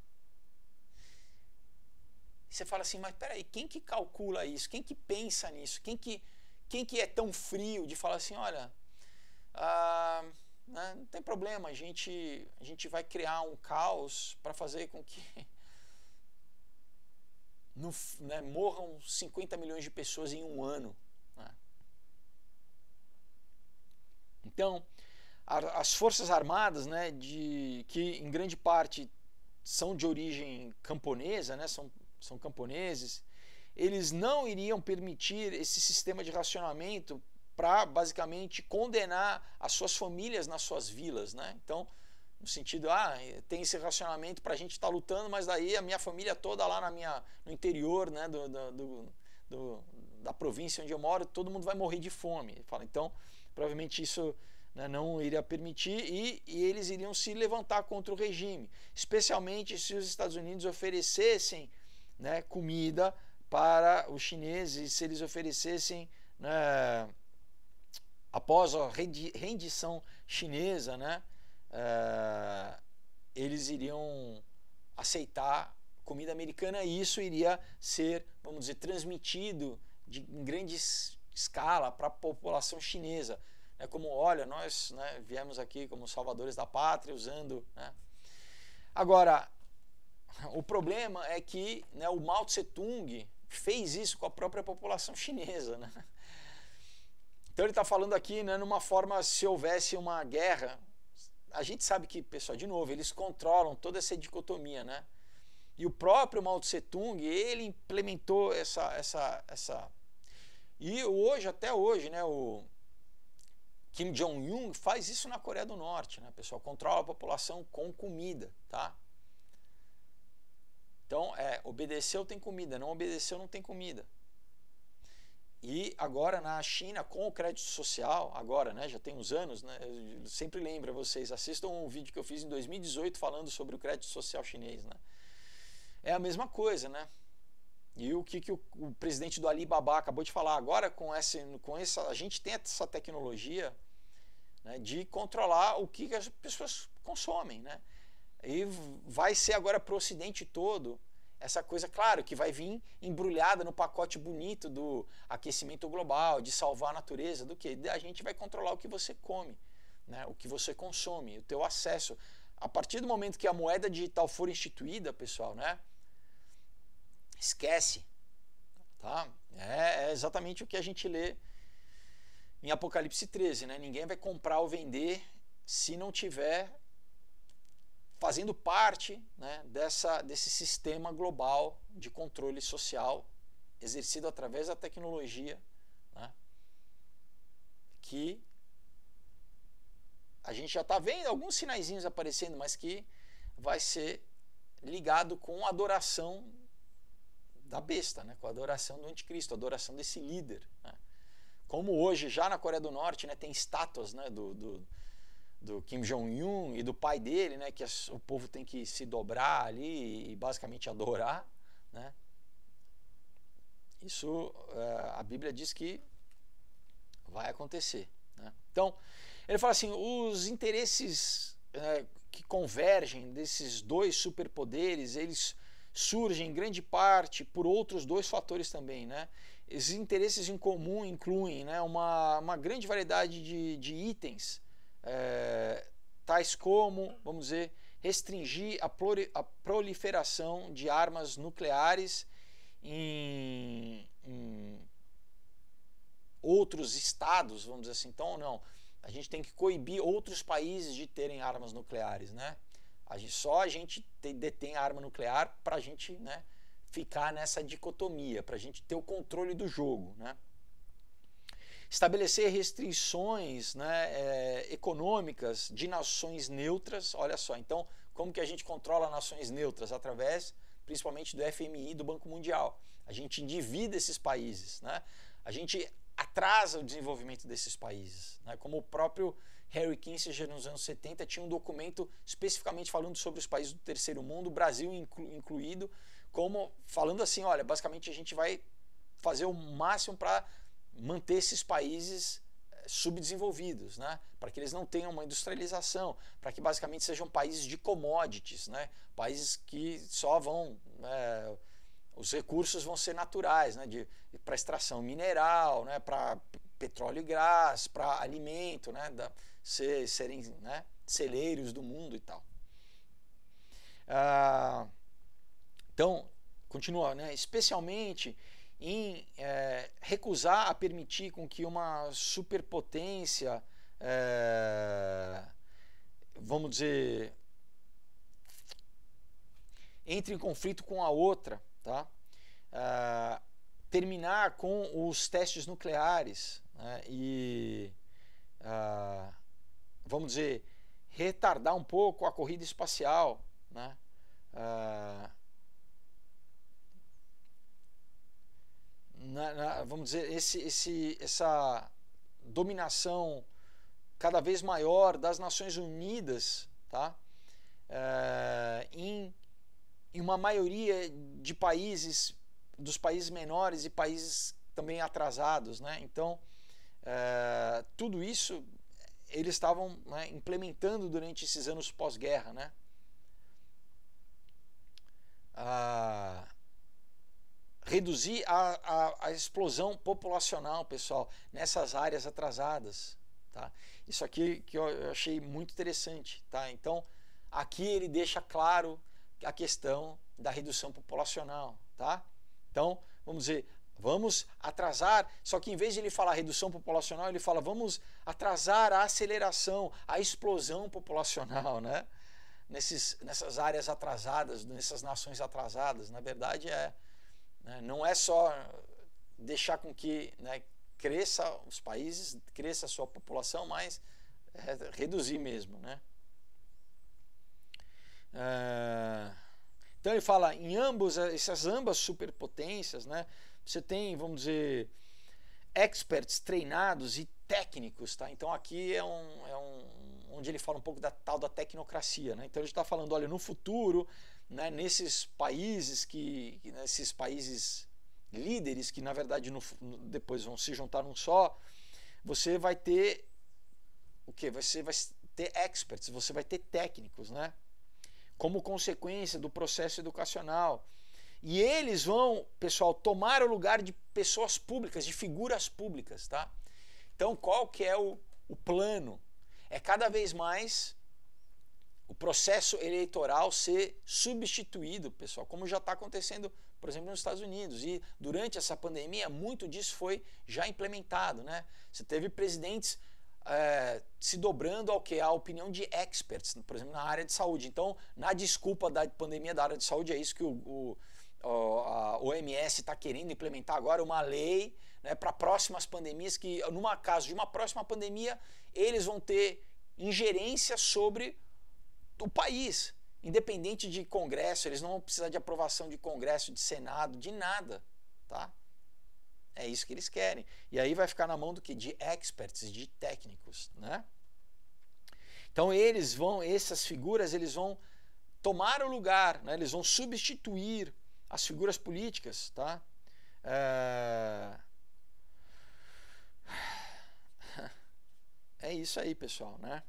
Você fala assim, mas peraí, quem que calcula isso? Quem que pensa nisso? Quem que, quem que é tão frio de falar assim, olha... Ah, né? Não tem problema, a gente, a gente vai criar um caos para fazer com que no, né, morram 50 milhões de pessoas em um ano. Né? Então, a, as Forças Armadas, né, de, que em grande parte são de origem camponesa, né, são, são camponeses, eles não iriam permitir esse sistema de racionamento para basicamente condenar as suas famílias nas suas vilas, né? Então, no sentido, ah, tem esse racionamento para a gente estar tá lutando, mas daí a minha família toda lá na minha, no interior, né, do, do, do, da província onde eu moro, todo mundo vai morrer de fome. Fala, então, provavelmente isso né, não iria permitir e, e eles iriam se levantar contra o regime, especialmente se os Estados Unidos oferecessem né, comida para os chineses, se eles oferecessem né, após a rendição chinesa, né, eh, eles iriam aceitar comida americana e isso iria ser, vamos dizer, transmitido de, em grande escala para a população chinesa. Né, como, olha, nós né, viemos aqui como salvadores da pátria, usando. Né. Agora, o problema é que né, o Mao Tse-tung fez isso com a própria população chinesa. Né? Então ele está falando aqui, né, numa forma, se houvesse uma guerra, a gente sabe que, pessoal, de novo, eles controlam toda essa dicotomia, né? E o próprio Mao Tse Tung, ele implementou essa, essa, essa... E hoje, até hoje, né, o Kim Jong-un faz isso na Coreia do Norte, né, pessoal? Controla a população com comida, tá? Então, é, obedeceu tem comida, não obedeceu não tem comida. E agora na China, com o crédito social, agora, né, já tem uns anos, né, sempre lembro vocês, assistam um vídeo que eu fiz em 2018 falando sobre o crédito social chinês. Né? É a mesma coisa, né? E o que, que o, o presidente do Alibaba acabou de falar agora com essa, com essa a gente tem essa tecnologia né, de controlar o que, que as pessoas consomem, né? E vai ser agora para o Ocidente todo essa coisa, claro, que vai vir embrulhada no pacote bonito do aquecimento global, de salvar a natureza, do que? A gente vai controlar o que você come, né? o que você consome, o teu acesso. A partir do momento que a moeda digital for instituída, pessoal, né? Esquece. Tá? É, é exatamente o que a gente lê em Apocalipse 13, né? Ninguém vai comprar ou vender se não tiver fazendo parte né, dessa, desse sistema global de controle social exercido através da tecnologia, né, que a gente já está vendo alguns sinaizinhos aparecendo, mas que vai ser ligado com a adoração da besta, né, com a adoração do anticristo, a adoração desse líder. Né. Como hoje, já na Coreia do Norte, né, tem estátuas né, do, do do Kim Jong-un e do pai dele, né, que é o povo tem que se dobrar ali e basicamente adorar, né? Isso eh, a Bíblia diz que vai acontecer. Né? Então, ele fala assim: os interesses né, que convergem desses dois superpoderes, eles surgem em grande parte por outros dois fatores também. Né? Esses interesses em comum incluem né, uma, uma grande variedade de, de itens é, tais como, vamos dizer, restringir a, a proliferação de armas nucleares em, em outros estados, vamos dizer assim, então não. A gente tem que coibir outros países de terem armas nucleares, né? A gente, só a gente te, detém a arma nuclear para a gente né, ficar nessa dicotomia, para a gente ter o controle do jogo, né? estabelecer restrições né, é, econômicas de nações neutras. Olha só, então, como que a gente controla nações neutras? Através, principalmente, do FMI e do Banco Mundial. A gente endivida esses países, né? a gente atrasa o desenvolvimento desses países. Né? Como o próprio Harry Kissinger, nos anos 70, tinha um documento especificamente falando sobre os países do terceiro mundo, Brasil inclu incluído, como falando assim, olha, basicamente a gente vai fazer o máximo para manter esses países eh, subdesenvolvidos, né? para que eles não tenham uma industrialização, para que basicamente sejam países de commodities, né? países que só vão. É, os recursos vão ser naturais, né? de, de para extração mineral, né? para petróleo e gás, para alimento, né? da, ser, serem né? celeiros do mundo e tal. Ah, então, continua, né? especialmente em é, recusar a permitir com que uma superpotência, é, vamos dizer, entre em conflito com a outra, tá? É, terminar com os testes nucleares né? e, é, vamos dizer, retardar um pouco a corrida espacial, né? É, na, na, vamos dizer, esse, esse, essa dominação cada vez maior das Nações Unidas tá? É, em, em uma maioria de países, dos países menores e países também atrasados. Né? Então, é, tudo isso eles estavam né, implementando durante esses anos pós-guerra. Né? Ah, reduzir a, a, a explosão populacional, pessoal, nessas áreas atrasadas. Tá? Isso aqui que eu achei muito interessante. Tá? Então, aqui ele deixa claro a questão da redução populacional. Tá? Então, vamos ver, vamos atrasar, só que em vez de ele falar redução populacional, ele fala vamos atrasar a aceleração, a explosão populacional, né? Nesses, nessas áreas atrasadas, nessas nações atrasadas, na verdade é né? Não é só deixar com que né, cresça os países, cresça a sua população, mas é, reduzir mesmo. Né? Ah, então ele fala em ambos, essas ambas superpotências, né, você tem, vamos dizer, experts treinados e técnicos, tá? Então aqui é um, é um onde ele fala um pouco da tal da tecnocracia, né? Então ele está falando, olha, no futuro né, nesses países que nesses né, países líderes que na verdade no, depois vão se juntar num só, você vai ter o que? Você vai ter experts, você vai ter técnicos, né? Como consequência do processo educacional. E eles vão, pessoal, tomar o lugar de pessoas públicas, de figuras públicas, tá? Então, qual que é o, o plano? É cada vez mais o processo eleitoral ser substituído, pessoal, como já está acontecendo, por exemplo, nos Estados Unidos. E durante essa pandemia, muito disso foi já implementado. Né? Você teve presidentes é, se dobrando ao que? A opinião de experts, por exemplo, na área de saúde. Então, na desculpa da pandemia da área de saúde, é isso que o, o a OMS está querendo implementar agora, uma lei né, para próximas pandemias, que, no caso de uma próxima pandemia, eles vão ter ingerência sobre o país, independente de Congresso, eles não vão precisar de aprovação de Congresso, de Senado, de nada, tá? É isso que eles querem. E aí vai ficar na mão do que de experts, de técnicos, né? Então eles vão, essas figuras, eles vão tomar o lugar, né? eles vão substituir as figuras políticas, tá? É... é isso aí, pessoal, né?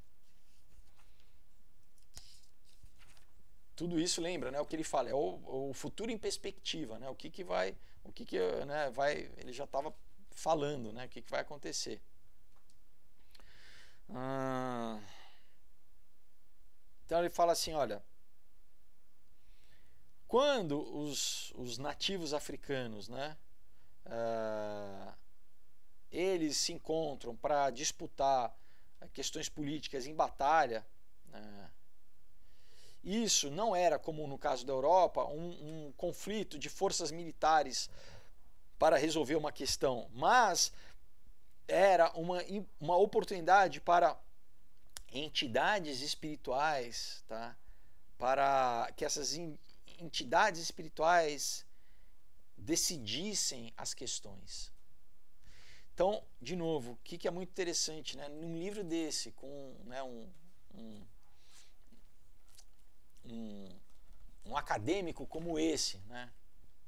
tudo isso lembra, né? O que ele fala é o, o futuro em perspectiva, né? O que, que vai, o que, que né, vai, ele já estava falando, né? O que, que vai acontecer? Ah, então ele fala assim, olha, quando os, os nativos africanos, né? Ah, eles se encontram para disputar eh, questões políticas em batalha. Né, isso não era como no caso da Europa, um, um conflito de forças militares para resolver uma questão, mas era uma, uma oportunidade para entidades espirituais, tá? para que essas entidades espirituais decidissem as questões. Então, de novo, o que, que é muito interessante, né? num livro desse, com né, um, um um, um acadêmico como esse, né?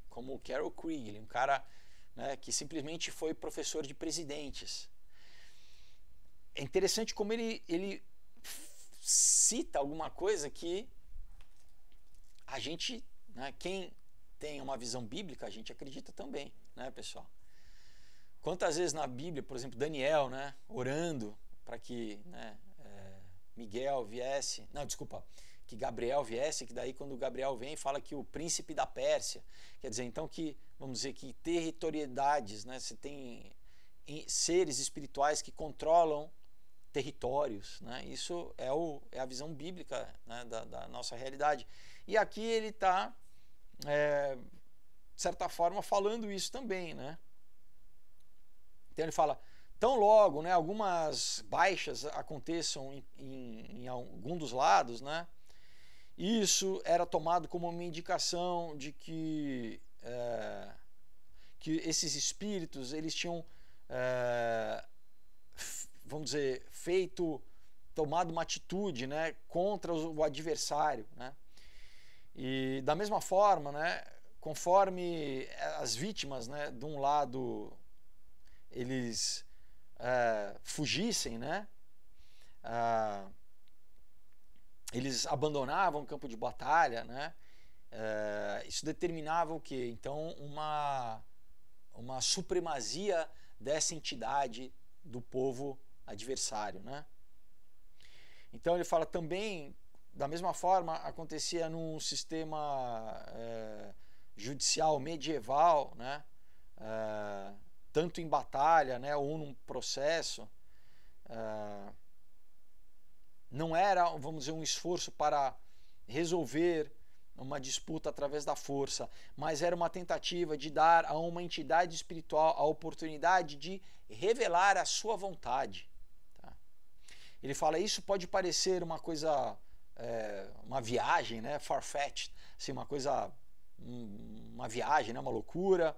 como o Carol Quigley, é um cara né, que simplesmente foi professor de presidentes. É interessante como ele, ele cita alguma coisa que a gente, né, quem tem uma visão bíblica, a gente acredita também, né, pessoal? Quantas vezes na Bíblia, por exemplo, Daniel, né, orando para que né, é, Miguel viesse, não, desculpa, que Gabriel viesse, que daí quando Gabriel vem fala que o príncipe da Pérsia, quer dizer, então que, vamos dizer, que territoriedades, né? Você tem seres espirituais que controlam territórios, né? Isso é, o, é a visão bíblica né? da, da, nossa realidade. E aqui ele está, é, de certa forma, falando isso também, né? Então ele fala, tão logo, né? Algumas baixas aconteçam em, em, em algum dos lados, né? Isso era tomado como uma indicação de que, é, que esses espíritos eles tinham, é, vamos dizer, feito, tomado uma atitude né, contra o adversário. Né? E da mesma forma, né, conforme é, as vítimas, né, de um lado eles é, fugissem, né, é, eles abandonavam o campo de batalha, né? É, isso determinava o que? Então, uma, uma supremacia dessa entidade do povo adversário, né? Então ele fala também, da mesma forma, acontecia num sistema é, judicial medieval, né? É, tanto em batalha, né, ou num processo. É, não era, vamos dizer, um esforço para resolver uma disputa através da força, mas era uma tentativa de dar a uma entidade espiritual a oportunidade de revelar a sua vontade. Tá? Ele fala: isso pode parecer uma coisa, é, uma viagem, né, far-fetched, assim, uma coisa, uma viagem, né, uma loucura.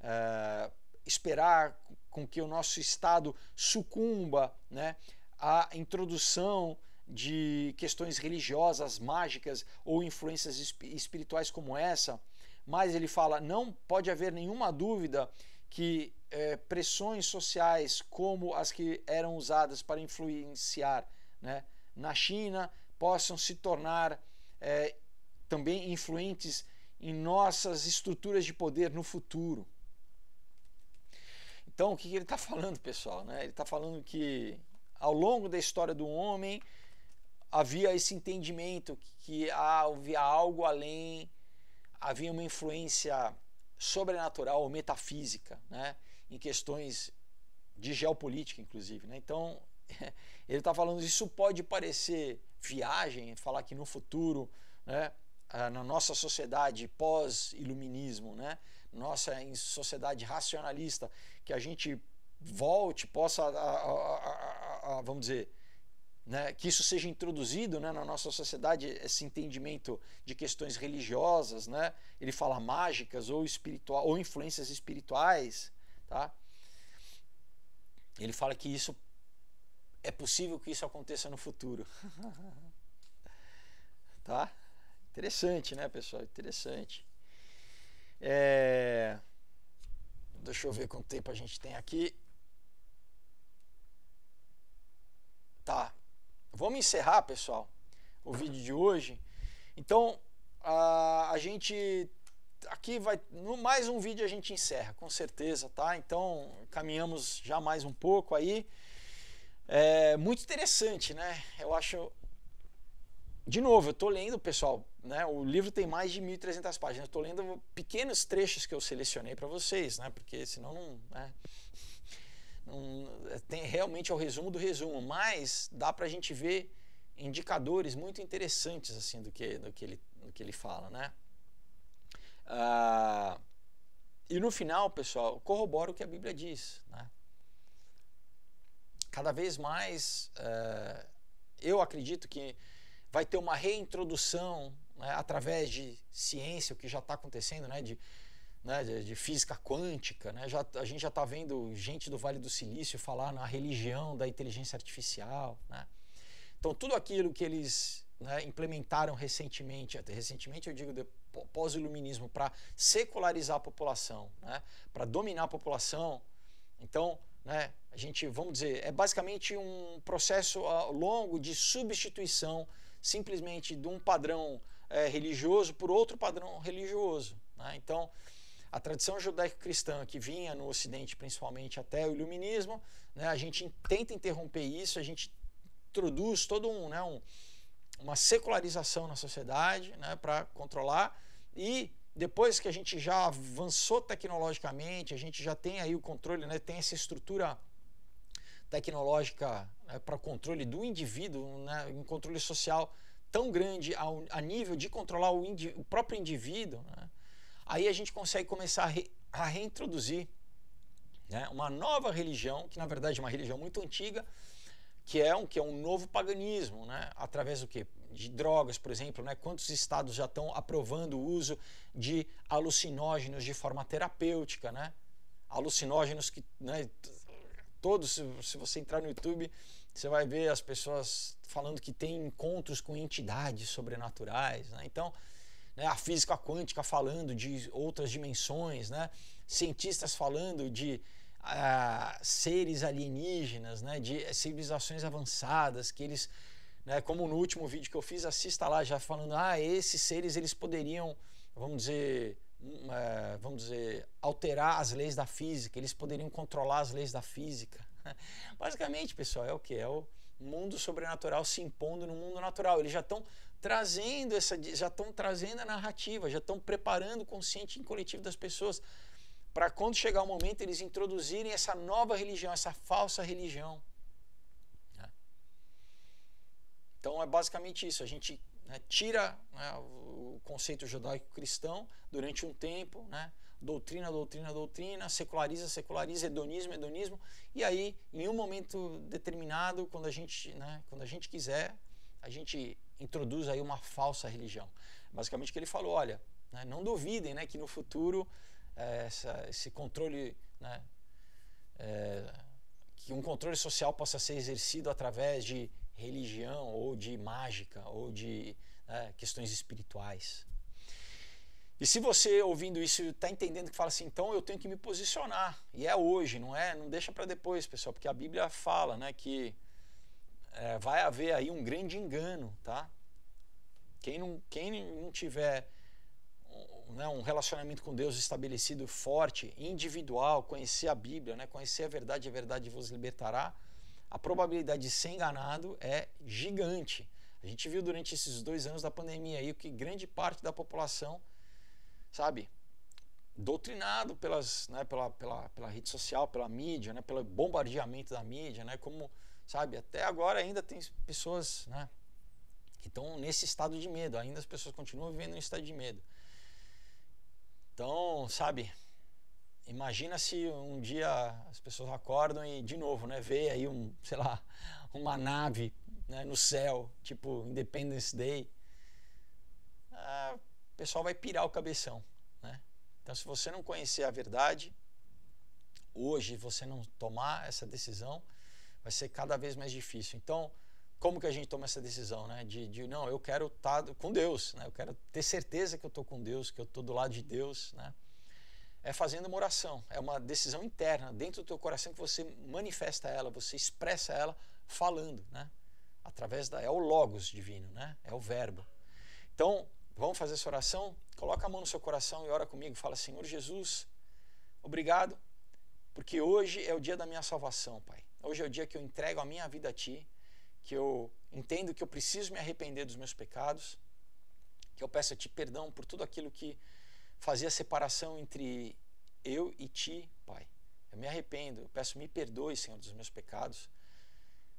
É, esperar com que o nosso estado sucumba né, a introdução de questões religiosas, mágicas ou influências espirituais como essa, mas ele fala: não pode haver nenhuma dúvida que é, pressões sociais como as que eram usadas para influenciar né, na China possam se tornar é, também influentes em nossas estruturas de poder no futuro. Então, o que ele está falando, pessoal? Né? Ele está falando que ao longo da história do homem havia esse entendimento que havia algo além, havia uma influência sobrenatural ou metafísica, né? em questões de geopolítica, inclusive. Né? Então, ele está falando, isso pode parecer viagem, falar que no futuro, né, na nossa sociedade pós-iluminismo, né, nossa sociedade racionalista, que a gente volte, possa a, a, a, vamos dizer, né, que isso seja introduzido né, na nossa sociedade, esse entendimento de questões religiosas, né, ele fala mágicas ou, espiritual, ou influências espirituais. Tá? Ele fala que isso é possível que isso aconteça no futuro. tá? Interessante, né, pessoal? Interessante. É... Deixa eu ver quanto tempo a gente tem aqui. Tá. Vamos encerrar, pessoal, o vídeo de hoje. Então, a, a gente aqui vai no mais um vídeo a gente encerra, com certeza, tá? Então, caminhamos já mais um pouco aí. É muito interessante, né? Eu acho de novo, eu estou lendo, pessoal, né, o livro tem mais de 1.300 páginas. Estou lendo pequenos trechos que eu selecionei para vocês, né, porque senão não. Né, tem, realmente é o resumo do resumo, mas dá para a gente ver indicadores muito interessantes assim do que, do que, ele, do que ele fala, né? Ah, e no final, pessoal, corrobora o que a Bíblia diz, né? Cada vez mais, eh, eu acredito que vai ter uma reintrodução né, através de ciência, o que já está acontecendo, né? De, né, de, física quântica, né, já, a gente já está vendo gente do Vale do Silício falar na religião da inteligência artificial. Né. Então, tudo aquilo que eles né, implementaram recentemente, até recentemente eu digo pós-iluminismo, para secularizar a população, né, para dominar a população. Então, né, a gente, vamos dizer, é basicamente um processo ah, longo de substituição simplesmente de um padrão é, religioso por outro padrão religioso. Né. Então, a tradição judaico-cristã que vinha no Ocidente, principalmente até o Iluminismo, né, a gente tenta interromper isso, a gente introduz todo um, né, um uma secularização na sociedade né, para controlar e depois que a gente já avançou tecnologicamente, a gente já tem aí o controle, né, tem essa estrutura tecnológica né, para controle do indivíduo, né, um controle social tão grande ao, a nível de controlar o, o próprio indivíduo, né, aí a gente consegue começar a, re, a reintroduzir né, uma nova religião, que na verdade é uma religião muito antiga, que é um, que é um novo paganismo, né? através do quê? De drogas, por exemplo, né? quantos estados já estão aprovando o uso de alucinógenos de forma terapêutica, né? alucinógenos que né, todos, se você entrar no YouTube, você vai ver as pessoas falando que tem encontros com entidades sobrenaturais. Né? Então, né? a física quântica falando de outras dimensões, né? cientistas falando de uh, seres alienígenas, né? de civilizações avançadas, que eles, né? como no último vídeo que eu fiz, assista lá já falando, ah, esses seres eles poderiam, vamos dizer, uh, vamos dizer, alterar as leis da física, eles poderiam controlar as leis da física. Basicamente, pessoal, é o que? É o mundo sobrenatural se impondo no mundo natural. Eles já estão trazendo essa. já estão trazendo a narrativa, já estão preparando o consciente coletivo das pessoas para quando chegar o momento eles introduzirem essa nova religião, essa falsa religião. Né? Então é basicamente isso. A gente né, tira né, o conceito judaico-cristão durante um tempo, né? doutrina, doutrina, doutrina, seculariza, seculariza, hedonismo, hedonismo, e aí em um momento determinado, quando a gente, né, quando a gente quiser, a gente introduz aí uma falsa religião. Basicamente que ele falou, olha, né, não duvidem né, que no futuro é, essa, esse controle, né, é, que um controle social possa ser exercido através de religião ou de mágica ou de né, questões espirituais. E se você ouvindo isso está entendendo que fala assim, então eu tenho que me posicionar e é hoje, não é? Não deixa para depois, pessoal, porque a Bíblia fala, né, que é, vai haver aí um grande engano, tá? Quem não, quem não tiver né, um relacionamento com Deus estabelecido, forte, individual, conhecer a Bíblia, né, conhecer a verdade, a verdade vos libertará, a probabilidade de ser enganado é gigante. A gente viu durante esses dois anos da pandemia aí que grande parte da população, sabe, doutrinado pelas, né, pela, pela, pela rede social, pela mídia, né, pelo bombardeamento da mídia, né, como sabe? Até agora ainda tem pessoas, né, que estão nesse estado de medo. Ainda as pessoas continuam vivendo em estado de medo. Então, sabe? Imagina se um dia as pessoas acordam e de novo, né, vê aí um, sei lá, uma nave, né, no céu, tipo Independence Day. Ah, o pessoal vai pirar o cabeção, né? Então, se você não conhecer a verdade, hoje você não tomar essa decisão, vai ser cada vez mais difícil. Então, como que a gente toma essa decisão, né? De, de não, eu quero estar tá com Deus, né? Eu quero ter certeza que eu estou com Deus, que eu estou do lado de Deus, né? É fazendo uma oração, é uma decisão interna dentro do teu coração que você manifesta ela, você expressa ela falando, né? Através da é o logos divino, né? É o verbo. Então, vamos fazer essa oração? Coloca a mão no seu coração e ora comigo, fala: Senhor Jesus, obrigado, porque hoje é o dia da minha salvação, Pai. Hoje é o dia que eu entrego a minha vida a Ti, que eu entendo que eu preciso me arrepender dos meus pecados, que eu peço a Ti perdão por tudo aquilo que fazia separação entre eu e Ti, Pai. Eu me arrependo, eu peço me perdoe, Senhor, dos meus pecados.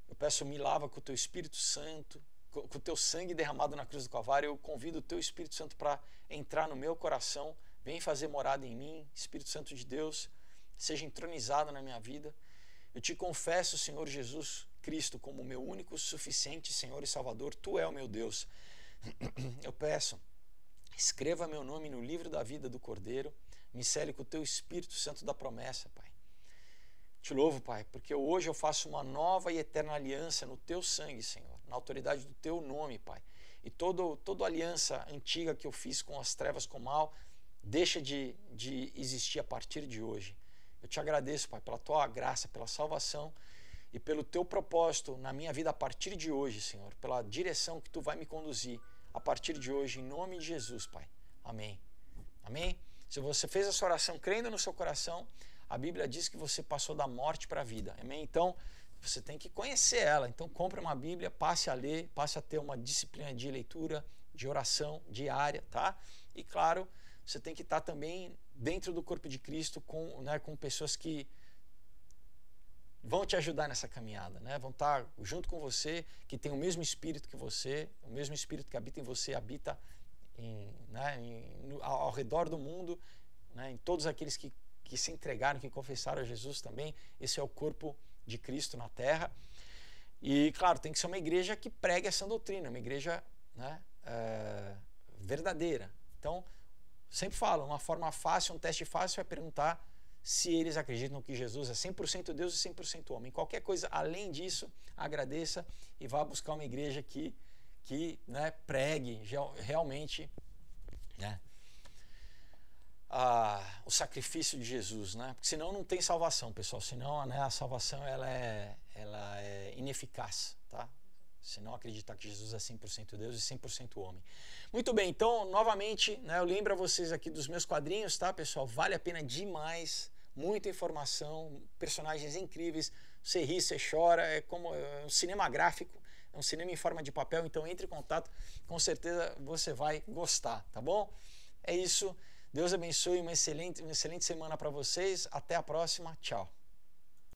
Eu peço me lava com o Teu Espírito Santo, com o Teu sangue derramado na cruz do Calvário. Eu convido o Teu Espírito Santo para entrar no meu coração, vem fazer morada em mim, Espírito Santo de Deus, seja entronizado na minha vida. Eu te confesso, Senhor Jesus Cristo, como meu único, suficiente Senhor e Salvador. Tu é o meu Deus. Eu peço, escreva meu nome no livro da vida do Cordeiro. Me cele com o teu Espírito Santo da promessa, Pai. Te louvo, Pai, porque hoje eu faço uma nova e eterna aliança no teu sangue, Senhor, na autoridade do teu nome, Pai. E todo, toda aliança antiga que eu fiz com as trevas, com o mal, deixa de, de existir a partir de hoje. Eu te agradeço, Pai, pela tua graça, pela salvação e pelo teu propósito na minha vida a partir de hoje, Senhor, pela direção que tu vai me conduzir a partir de hoje, em nome de Jesus, Pai. Amém. Amém? Se você fez essa oração crendo no seu coração, a Bíblia diz que você passou da morte para a vida. Amém? Então, você tem que conhecer ela. Então, compre uma Bíblia, passe a ler, passe a ter uma disciplina de leitura, de oração diária, tá? E claro, você tem que estar tá também dentro do corpo de Cristo com, né, com pessoas que vão te ajudar nessa caminhada, né? Vão estar tá junto com você, que tem o mesmo espírito que você, o mesmo espírito que habita em você habita em, né, em, ao, ao, redor do mundo, né, em todos aqueles que, que se entregaram, que confessaram a Jesus também. Esse é o corpo de Cristo na Terra. E claro, tem que ser uma igreja que pregue essa doutrina, uma igreja né, é, verdadeira. Então, sempre falo, uma forma fácil, um teste fácil é perguntar se eles acreditam que Jesus é 100% Deus e 100% homem. Qualquer coisa além disso, agradeça e vá buscar uma igreja que, que né, pregue realmente né, a, o sacrifício de Jesus. Né? Porque senão não tem salvação, pessoal. Senão né, a salvação ela é, ela é ineficaz. Tá? Você não acreditar que Jesus é 100% Deus e 100% homem. Muito bem, então, novamente, né, eu lembro a vocês aqui dos meus quadrinhos, tá, pessoal? Vale a pena demais. Muita informação, personagens incríveis. Você ri, você chora. É como é um cinema gráfico, é um cinema em forma de papel. Então, entre em contato, com certeza você vai gostar, tá bom? É isso. Deus abençoe. Uma excelente, uma excelente semana para vocês. Até a próxima. Tchau.